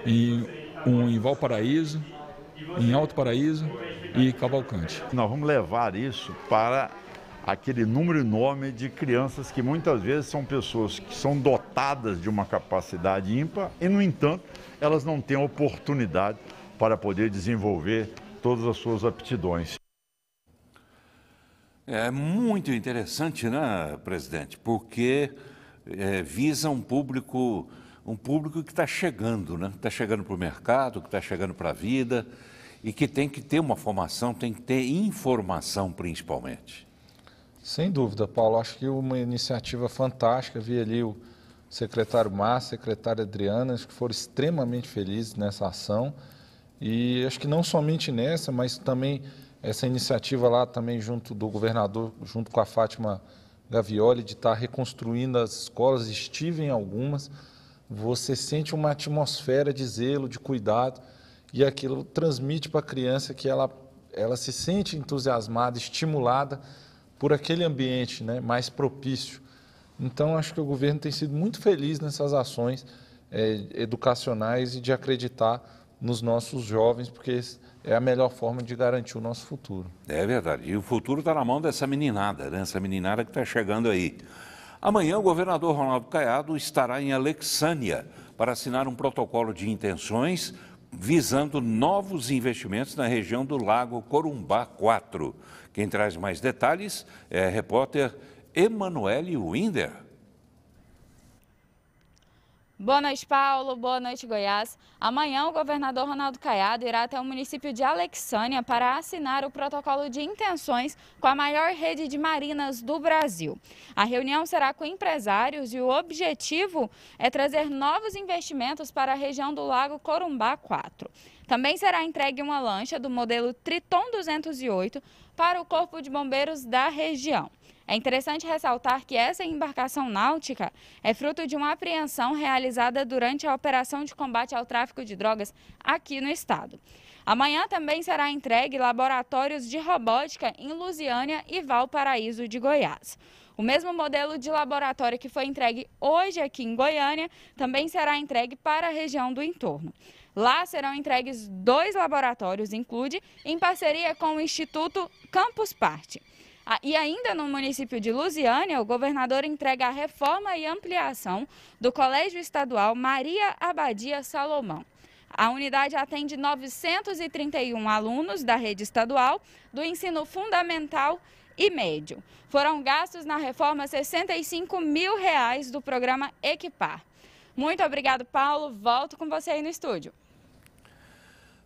em, um em Valparaíso, em Alto Paraíso e Cavalcante. Nós vamos levar isso para aquele número enorme de crianças que muitas vezes são pessoas que são dotadas de uma capacidade ímpar e, no entanto, elas não têm oportunidade para poder desenvolver todas as suas aptidões. É muito interessante, né, presidente? Porque é, visa um público, um público que está chegando, né? Está chegando para o mercado, que está chegando para a vida e que tem que ter uma formação, tem que ter informação principalmente. Sem dúvida, Paulo. Acho que uma iniciativa fantástica. Vi ali o secretário Márcio, secretária Adriana, acho que foram extremamente felizes nessa ação. E acho que não somente nessa, mas também essa iniciativa lá também junto do governador, junto com a Fátima Gavioli, de estar tá reconstruindo as escolas, estive em algumas, você sente uma atmosfera de zelo, de cuidado, e aquilo transmite para a criança que ela, ela se sente entusiasmada, estimulada por aquele ambiente né, mais propício. Então, acho que o governo tem sido muito feliz nessas ações é, educacionais e de acreditar nos nossos jovens, porque é a melhor forma de garantir o nosso futuro. É verdade. E o futuro está na mão dessa meninada, né? essa meninada que está chegando aí. Amanhã, o governador Ronaldo Caiado estará em Alexânia para assinar um protocolo de intenções visando novos investimentos na região do Lago Corumbá 4. Quem traz mais detalhes é a repórter Emanuele Winder. Boa noite, Paulo. Boa noite, Goiás. Amanhã, o governador Ronaldo Caiado irá até o município de Alexânia para assinar o protocolo de intenções com a maior rede de marinas do Brasil. A reunião será com empresários e o objetivo é trazer novos investimentos para a região do Lago Corumbá 4. Também será entregue uma lancha do modelo Triton 208 para o Corpo de Bombeiros da região. É interessante ressaltar que essa embarcação náutica é fruto de uma apreensão realizada durante a operação de combate ao tráfico de drogas aqui no estado. Amanhã também será entregue laboratórios de robótica em Lusiânia e Valparaíso de Goiás. O mesmo modelo de laboratório que foi entregue hoje aqui em Goiânia também será entregue para a região do entorno. Lá serão entregues dois laboratórios, include, em parceria com o Instituto Campus Parte. Ah, e ainda no município de Lusiânia, o governador entrega a reforma e ampliação do Colégio Estadual Maria Abadia Salomão. A unidade atende 931 alunos da rede estadual do ensino fundamental e médio. Foram gastos na reforma 65 mil reais do programa Equipar. Muito obrigado, Paulo. Volto com você aí no estúdio.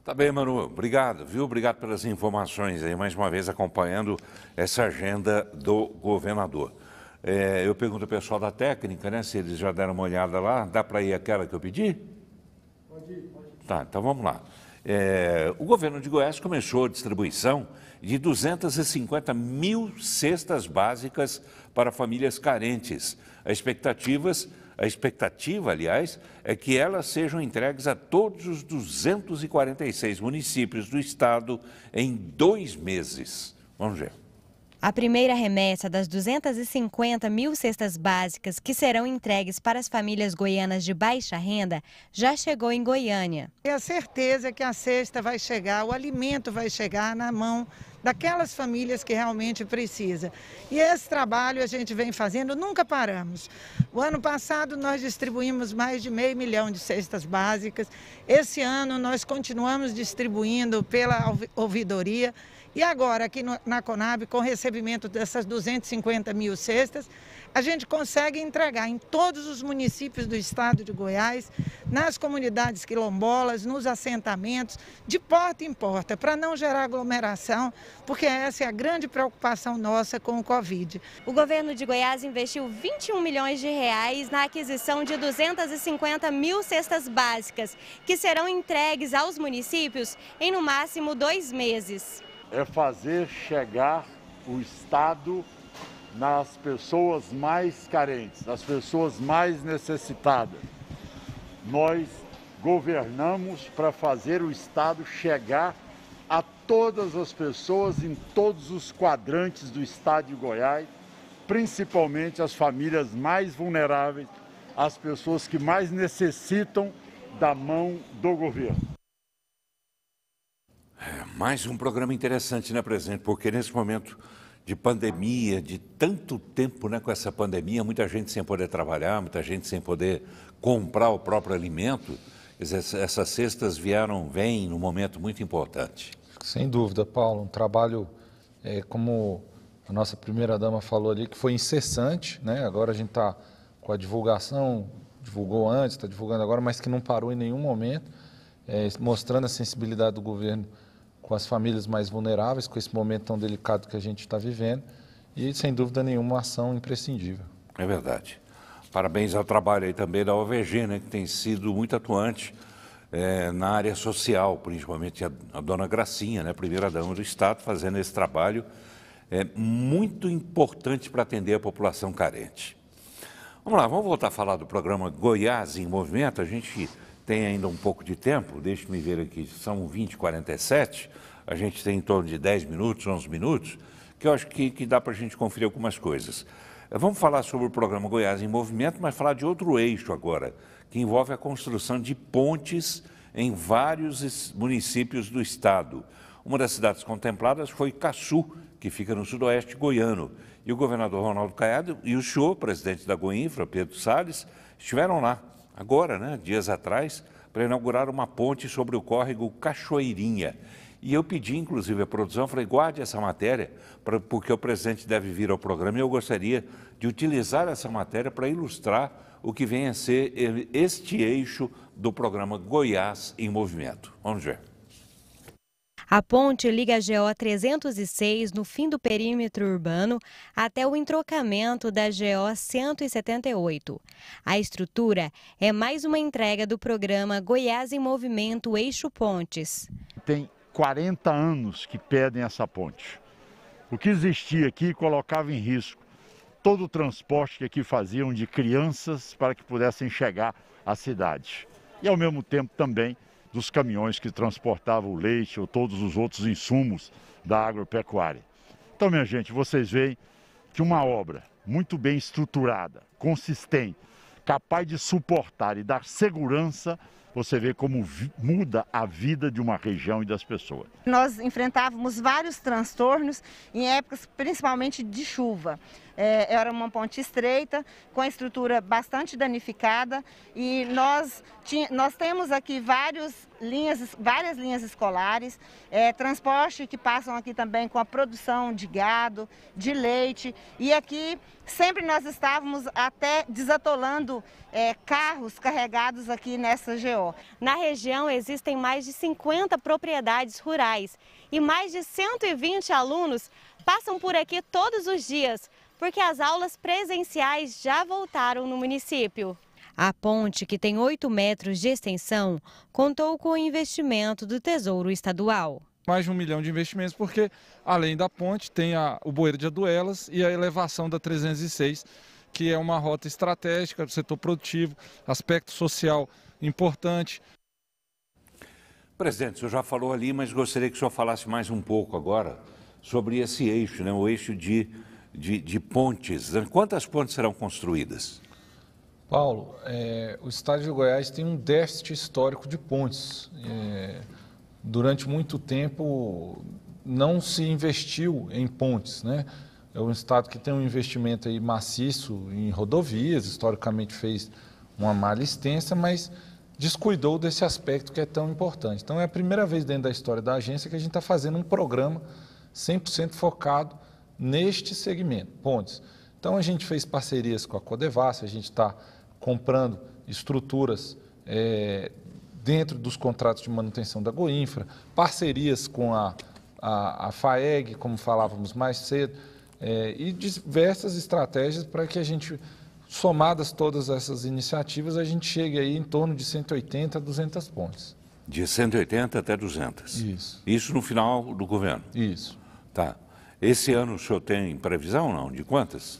Tá bem, Manu. Obrigado, viu? Obrigado pelas informações aí, mais uma vez acompanhando essa agenda do governador. É, eu pergunto ao pessoal da técnica, né, se eles já deram uma olhada lá. Dá para ir aquela que eu pedi? Pode ir, pode ir. Tá, então vamos lá. É, o governo de Goiás começou a distribuição de 250 mil cestas básicas para famílias carentes. As expectativas a expectativa, aliás, é que elas sejam entregues a todos os 246 municípios do estado em dois meses. Vamos ver. A primeira remessa das 250 mil cestas básicas que serão entregues para as famílias goianas de baixa renda já chegou em Goiânia. Tenho a certeza é que a cesta vai chegar, o alimento vai chegar na mão daquelas famílias que realmente precisa. E esse trabalho a gente vem fazendo, nunca paramos. O ano passado nós distribuímos mais de meio milhão de cestas básicas. Esse ano nós continuamos distribuindo pela ouvidoria. E agora, aqui no, na Conab, com o recebimento dessas 250 mil cestas, a gente consegue entregar em todos os municípios do estado de Goiás, nas comunidades quilombolas, nos assentamentos, de porta em porta, para não gerar aglomeração, porque essa é a grande preocupação nossa com o Covid. O governo de Goiás investiu 21 milhões de reais na aquisição de 250 mil cestas básicas, que serão entregues aos municípios em no máximo dois meses é fazer chegar o Estado nas pessoas mais carentes, nas pessoas mais necessitadas. Nós governamos para fazer o Estado chegar a todas as pessoas em todos os quadrantes do Estado de Goiás, principalmente as famílias mais vulneráveis, as pessoas que mais necessitam da mão do governo. É, mais um programa interessante, né, presidente? Porque nesse momento de pandemia, de tanto tempo né, com essa pandemia, muita gente sem poder trabalhar, muita gente sem poder comprar o próprio alimento, essas cestas vieram, vêm num momento muito importante. Sem dúvida, Paulo, um trabalho é, como a nossa primeira-dama falou ali, que foi incessante, né? agora a gente está com a divulgação, divulgou antes, está divulgando agora, mas que não parou em nenhum momento, é, mostrando a sensibilidade do governo com as famílias mais vulneráveis, com esse momento tão delicado que a gente está vivendo, e sem dúvida nenhuma uma ação imprescindível. É verdade. Parabéns ao trabalho aí também da OVG, né, que tem sido muito atuante é, na área social, principalmente a, a dona Gracinha, né, primeira dama do Estado, fazendo esse trabalho é, muito importante para atender a população carente. Vamos lá, vamos voltar a falar do programa Goiás em Movimento. A gente tem ainda um pouco de tempo, deixe-me ver aqui, são 20 47 a gente tem em torno de 10 minutos, 11 minutos, que eu acho que, que dá para a gente conferir algumas coisas. Vamos falar sobre o programa Goiás em Movimento, mas falar de outro eixo agora, que envolve a construção de pontes em vários municípios do estado. Uma das cidades contempladas foi Caçu, que fica no sudoeste goiano. E o governador Ronaldo Caiado e o senhor, presidente da Goinfra, Pedro Salles, estiveram lá agora, né, dias atrás, para inaugurar uma ponte sobre o córrego Cachoeirinha. E eu pedi, inclusive, à produção, falei, guarde essa matéria, pra, porque o presidente deve vir ao programa e eu gostaria de utilizar essa matéria para ilustrar o que vem a ser este eixo do programa Goiás em Movimento. Vamos ver. A ponte liga a GO 306 no fim do perímetro urbano até o entrocamento da GO 178. A estrutura é mais uma entrega do programa Goiás em Movimento Eixo Pontes. Tem 40 anos que pedem essa ponte. O que existia aqui colocava em risco todo o transporte que aqui faziam de crianças para que pudessem chegar à cidade. E ao mesmo tempo também dos caminhões que transportavam o leite ou todos os outros insumos da agropecuária. Então, minha gente, vocês veem que uma obra muito bem estruturada, consistente, capaz de suportar e dar segurança, você vê como muda a vida de uma região e das pessoas. Nós enfrentávamos vários transtornos em épocas principalmente de chuva. É, era uma ponte estreita, com a estrutura bastante danificada e nós, nós temos aqui vários linhas, várias linhas escolares, é, transporte que passam aqui também com a produção de gado, de leite. E aqui sempre nós estávamos até desatolando é, carros carregados aqui nessa GO. Na região existem mais de 50 propriedades rurais e mais de 120 alunos passam por aqui todos os dias porque as aulas presenciais já voltaram no município. A ponte, que tem 8 metros de extensão, contou com o investimento do Tesouro Estadual. Mais de um milhão de investimentos, porque além da ponte tem a, o bueiro de Aduelas e a elevação da 306, que é uma rota estratégica do setor produtivo, aspecto social importante. Presidente, o senhor já falou ali, mas gostaria que o senhor falasse mais um pouco agora sobre esse eixo, né, o eixo de de, de pontes. Quantas pontes serão construídas? Paulo, é, o estado de Goiás tem um déficit histórico de pontes. É, durante muito tempo não se investiu em pontes, né? É um estado que tem um investimento aí maciço em rodovias, historicamente fez uma malha extensa, mas descuidou desse aspecto que é tão importante. Então é a primeira vez dentro da história da agência que a gente está fazendo um programa 100% focado neste segmento, pontes. Então a gente fez parcerias com a Codevassa, a gente está comprando estruturas é, dentro dos contratos de manutenção da Goinfra, parcerias com a, a, a FAEG, como falávamos mais cedo, é, e diversas estratégias para que a gente, somadas todas essas iniciativas, a gente chegue aí em torno de 180 a 200 pontes. De 180 até 200? Isso. Isso no final do governo? Isso. Tá. Esse ano o senhor tem previsão ou não? De quantas?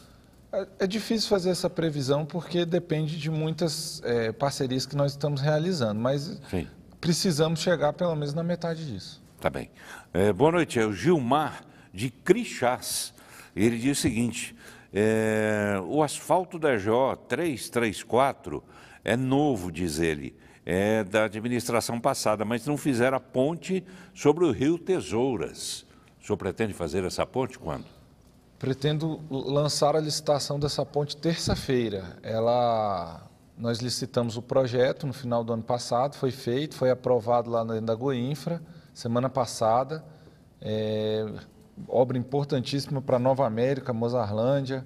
É, é difícil fazer essa previsão porque depende de muitas é, parcerias que nós estamos realizando, mas Sim. precisamos chegar pelo menos na metade disso. Tá bem. É, boa noite, é o Gilmar de Crixás. Ele diz o seguinte: é, o asfalto da JO 334 é novo, diz ele, é da administração passada, mas não fizeram a ponte sobre o rio Tesouras. O senhor pretende fazer essa ponte quando? Pretendo lançar a licitação dessa ponte terça-feira. Ela nós licitamos o projeto no final do ano passado, foi feito, foi aprovado lá na Goinfra, semana passada. É, obra importantíssima para Nova América, Mozarlândia,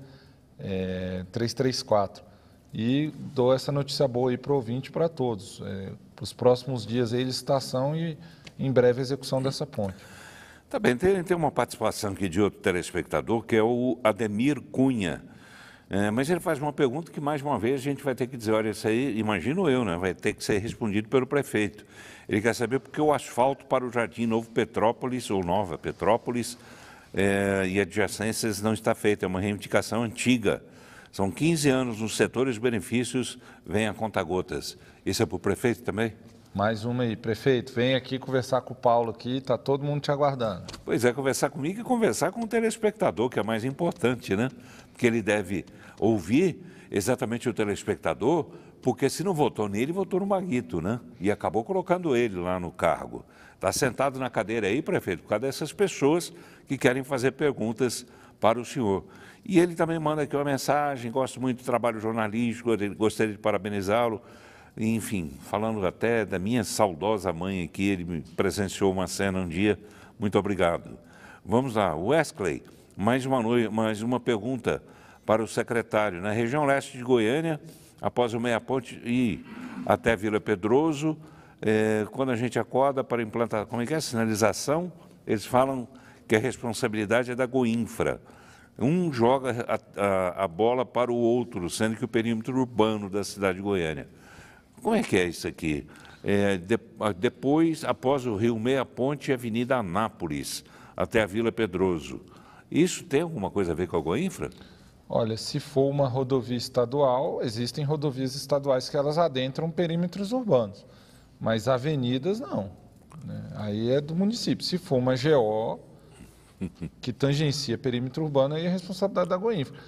é, 334. E dou essa notícia boa aí para o ouvinte para todos. É, para os próximos dias aí, licitação e em breve a execução dessa ponte. Tá bem, tem, tem uma participação aqui de outro telespectador, que é o Ademir Cunha. É, mas ele faz uma pergunta que, mais uma vez, a gente vai ter que dizer, olha, isso aí, imagino eu, né, vai ter que ser respondido pelo prefeito. Ele quer saber por que o asfalto para o Jardim Novo Petrópolis, ou Nova Petrópolis, é, e adjacências não está feito, é uma reivindicação antiga. São 15 anos nos setores benefícios, vem a conta-gotas. Isso é para o prefeito também? Mais uma aí, prefeito, vem aqui conversar com o Paulo aqui, está todo mundo te aguardando. Pois é, conversar comigo e conversar com o telespectador, que é mais importante, né? Porque ele deve ouvir exatamente o telespectador, porque se não votou nele, votou no Maguito, né? E acabou colocando ele lá no cargo. Está sentado na cadeira aí, prefeito, por causa dessas pessoas que querem fazer perguntas para o senhor. E ele também manda aqui uma mensagem, gosto muito do trabalho jornalístico, gostaria de parabenizá-lo enfim, falando até da minha saudosa mãe que ele me presenciou uma cena um dia. Muito obrigado. Vamos lá, Wesley, mais uma, noite, mais uma pergunta para o secretário. Na região leste de Goiânia, após o Meia Ponte e até Vila Pedroso, é, quando a gente acorda para implantar, como é que é, sinalização, eles falam que a responsabilidade é da Goinfra. Um joga a, a, a bola para o outro, sendo que o perímetro urbano da cidade de Goiânia como é que é isso aqui? É, de, ah, depois, após o Rio Meia Ponte, Avenida Anápolis, até a Vila Pedroso. Isso tem alguma coisa a ver com a Goinfra? Olha, se for uma rodovia estadual, existem rodovias estaduais que elas adentram perímetros urbanos, mas avenidas não. Né? Aí é do município. Se for uma GO <laughs> que tangencia perímetro urbano, aí é responsabilidade da Goinfra.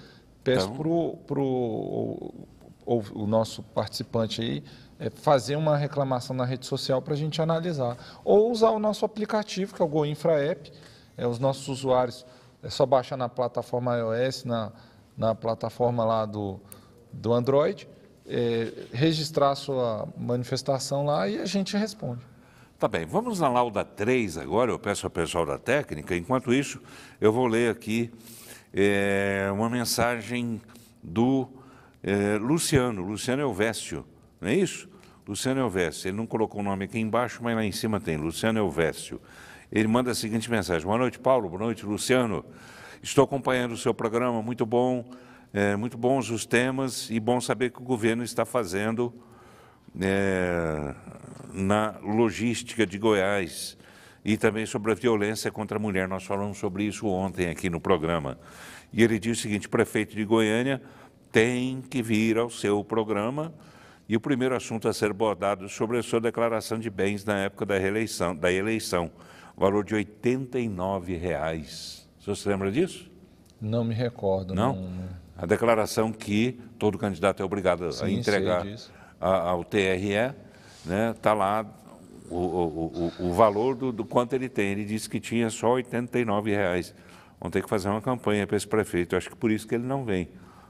Peço então... para o ou o nosso participante aí, é fazer uma reclamação na rede social para a gente analisar. Ou usar o nosso aplicativo, que é o GoInfra App. É, os nossos usuários, é só baixar na plataforma iOS, na, na plataforma lá do, do Android, é, registrar a sua manifestação lá e a gente responde. Tá bem, vamos na lauda 3 agora, eu peço ao pessoal da técnica. Enquanto isso, eu vou ler aqui é, uma mensagem do é, Luciano, Luciano Elvésio, não é isso? Luciano Elvésio, ele não colocou o nome aqui embaixo, mas lá em cima tem, Luciano Elvésio. Ele manda a seguinte mensagem, boa noite Paulo, boa noite Luciano, estou acompanhando o seu programa, muito bom, é, muito bons os temas e bom saber que o governo está fazendo é, na logística de Goiás e também sobre a violência contra a mulher. Nós falamos sobre isso ontem aqui no programa. E ele diz o seguinte, prefeito de Goiânia, tem que vir ao seu programa. E o primeiro assunto a ser abordado sobre a sua declaração de bens na época da reeleição, da eleição, valor de R$ 89,00. O senhor se lembra disso? Não me recordo. Não? não. A declaração que todo candidato é obrigado Sim, a entregar a, ao TRE, né? Está lá o, o, o, o valor do, do, quanto ele tem. Ele disse que tinha só R$ 89,00. Vão ter que fazer uma campanha para esse prefeito. acho que por isso que ele não vem.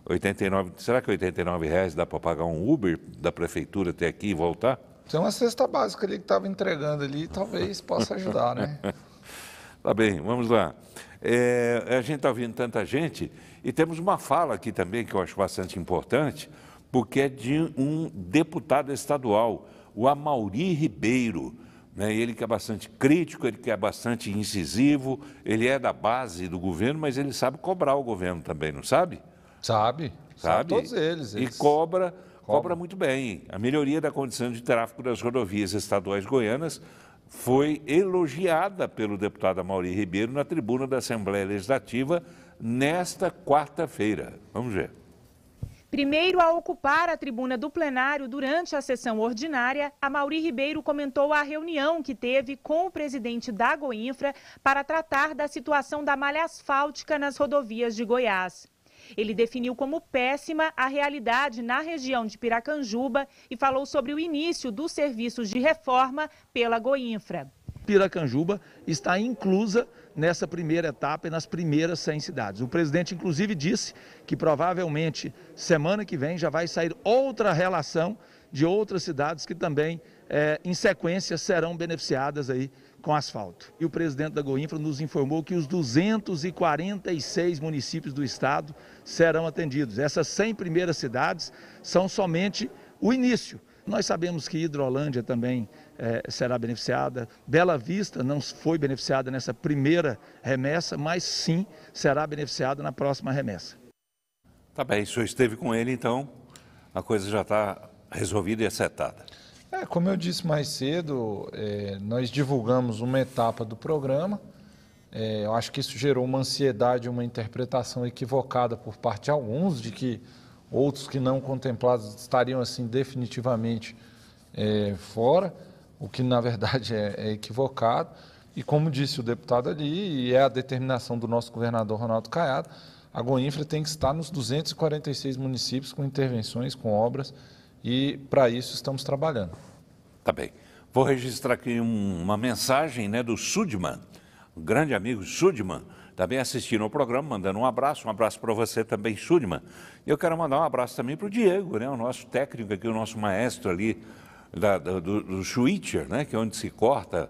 89, será que 89 reais dá para pagar um Uber da prefeitura até aqui e voltar? Tem uma cesta básica ali que estava entregando ali, talvez possa ajudar, né? <laughs> tá bem, vamos lá. É, a gente está ouvindo tanta gente e temos uma fala aqui também que eu acho bastante importante, porque é de um deputado estadual, o Amauri Ribeiro. Né? Ele que é bastante crítico, ele que é bastante incisivo, ele é da base do governo, mas ele sabe cobrar o governo também, não sabe? Sabe, sabe, todos eles, eles. E cobra, cobra muito bem. A melhoria da condição de tráfego das rodovias estaduais goianas foi elogiada pelo deputado Mauri Ribeiro na tribuna da Assembleia Legislativa nesta quarta-feira. Vamos ver. Primeiro a ocupar a tribuna do plenário durante a sessão ordinária, a Mauri Ribeiro comentou a reunião que teve com o presidente da Goinfra para tratar da situação da malha asfáltica nas rodovias de Goiás. Ele definiu como péssima a realidade na região de Piracanjuba e falou sobre o início dos serviços de reforma pela Goinfra. Piracanjuba está inclusa nessa primeira etapa e nas primeiras 100 cidades. O presidente, inclusive, disse que provavelmente semana que vem já vai sair outra relação de outras cidades que também, eh, em sequência, serão beneficiadas aí com asfalto. E o presidente da Goinfra nos informou que os 246 municípios do estado serão atendidos. Essas 100 primeiras cidades são somente o início. Nós sabemos que Hidrolândia também é, será beneficiada, Bela Vista não foi beneficiada nessa primeira remessa, mas sim será beneficiada na próxima remessa. Tá bem, o senhor esteve com ele, então a coisa já está resolvida e acertada. É, como eu disse mais cedo, é, nós divulgamos uma etapa do programa. É, eu acho que isso gerou uma ansiedade, uma interpretação equivocada por parte de alguns, de que outros que não contemplados estariam assim definitivamente é, fora, o que na verdade <laughs> é, é, equivocado. E como disse o deputado ali, e é a determinação do nosso governador Ronaldo Caiado, a Goinfra tem que estar nos 246 municípios com intervenções, com obras, e para isso estamos trabalhando. Tá bem. Vou registrar aqui uma mensagem né, do Sudman, um grande amigo Sudman, também assistindo ao programa, mandando um abraço, um abraço para você também, Sudman. E Eu quero mandar um abraço também para o Diego, né, o nosso técnico aqui, o nosso maestro ali da, do, do Switcher, né, que é onde se corta,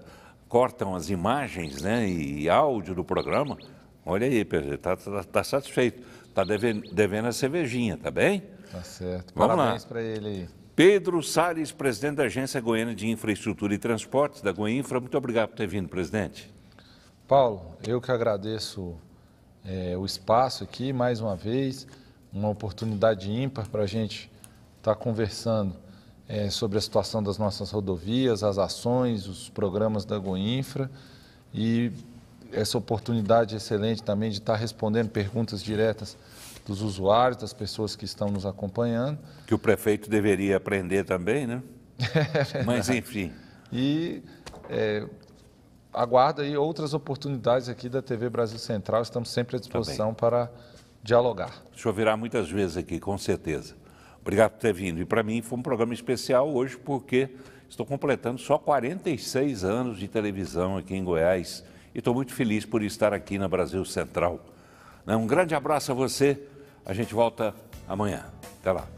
cortam as imagens né, e áudio do programa. Olha aí, Pedro, está tá, tá satisfeito. Está devendo, devendo a cervejinha, tá bem? Tá certo. Vamos Parabéns para ele aí. Pedro Sales, presidente da Agência Goiana de Infraestrutura e Transportes, da Goinfra. Muito obrigado por ter vindo, presidente. Paulo, eu que agradeço é, o espaço aqui, mais uma vez, uma oportunidade ímpar para a gente estar tá conversando é, sobre a situação das nossas rodovias, as ações, os programas da Goinfra e essa oportunidade excelente também de estar tá respondendo perguntas diretas dos usuários, das pessoas que estão nos acompanhando. Que o prefeito deveria aprender também, né? <laughs> É Mas enfim. E é, aguarda aí outras oportunidades aqui da TV Brasil Central. Estamos sempre à disposição tá para dialogar. Choverá muitas vezes aqui, com certeza. Obrigado por ter vindo. E para mim foi um programa especial hoje porque estou completando só 46 anos de televisão aqui em Goiás e estou muito feliz por estar aqui na Brasil Central. Né? Um grande abraço a você. A gente volta amanhã. Até lá.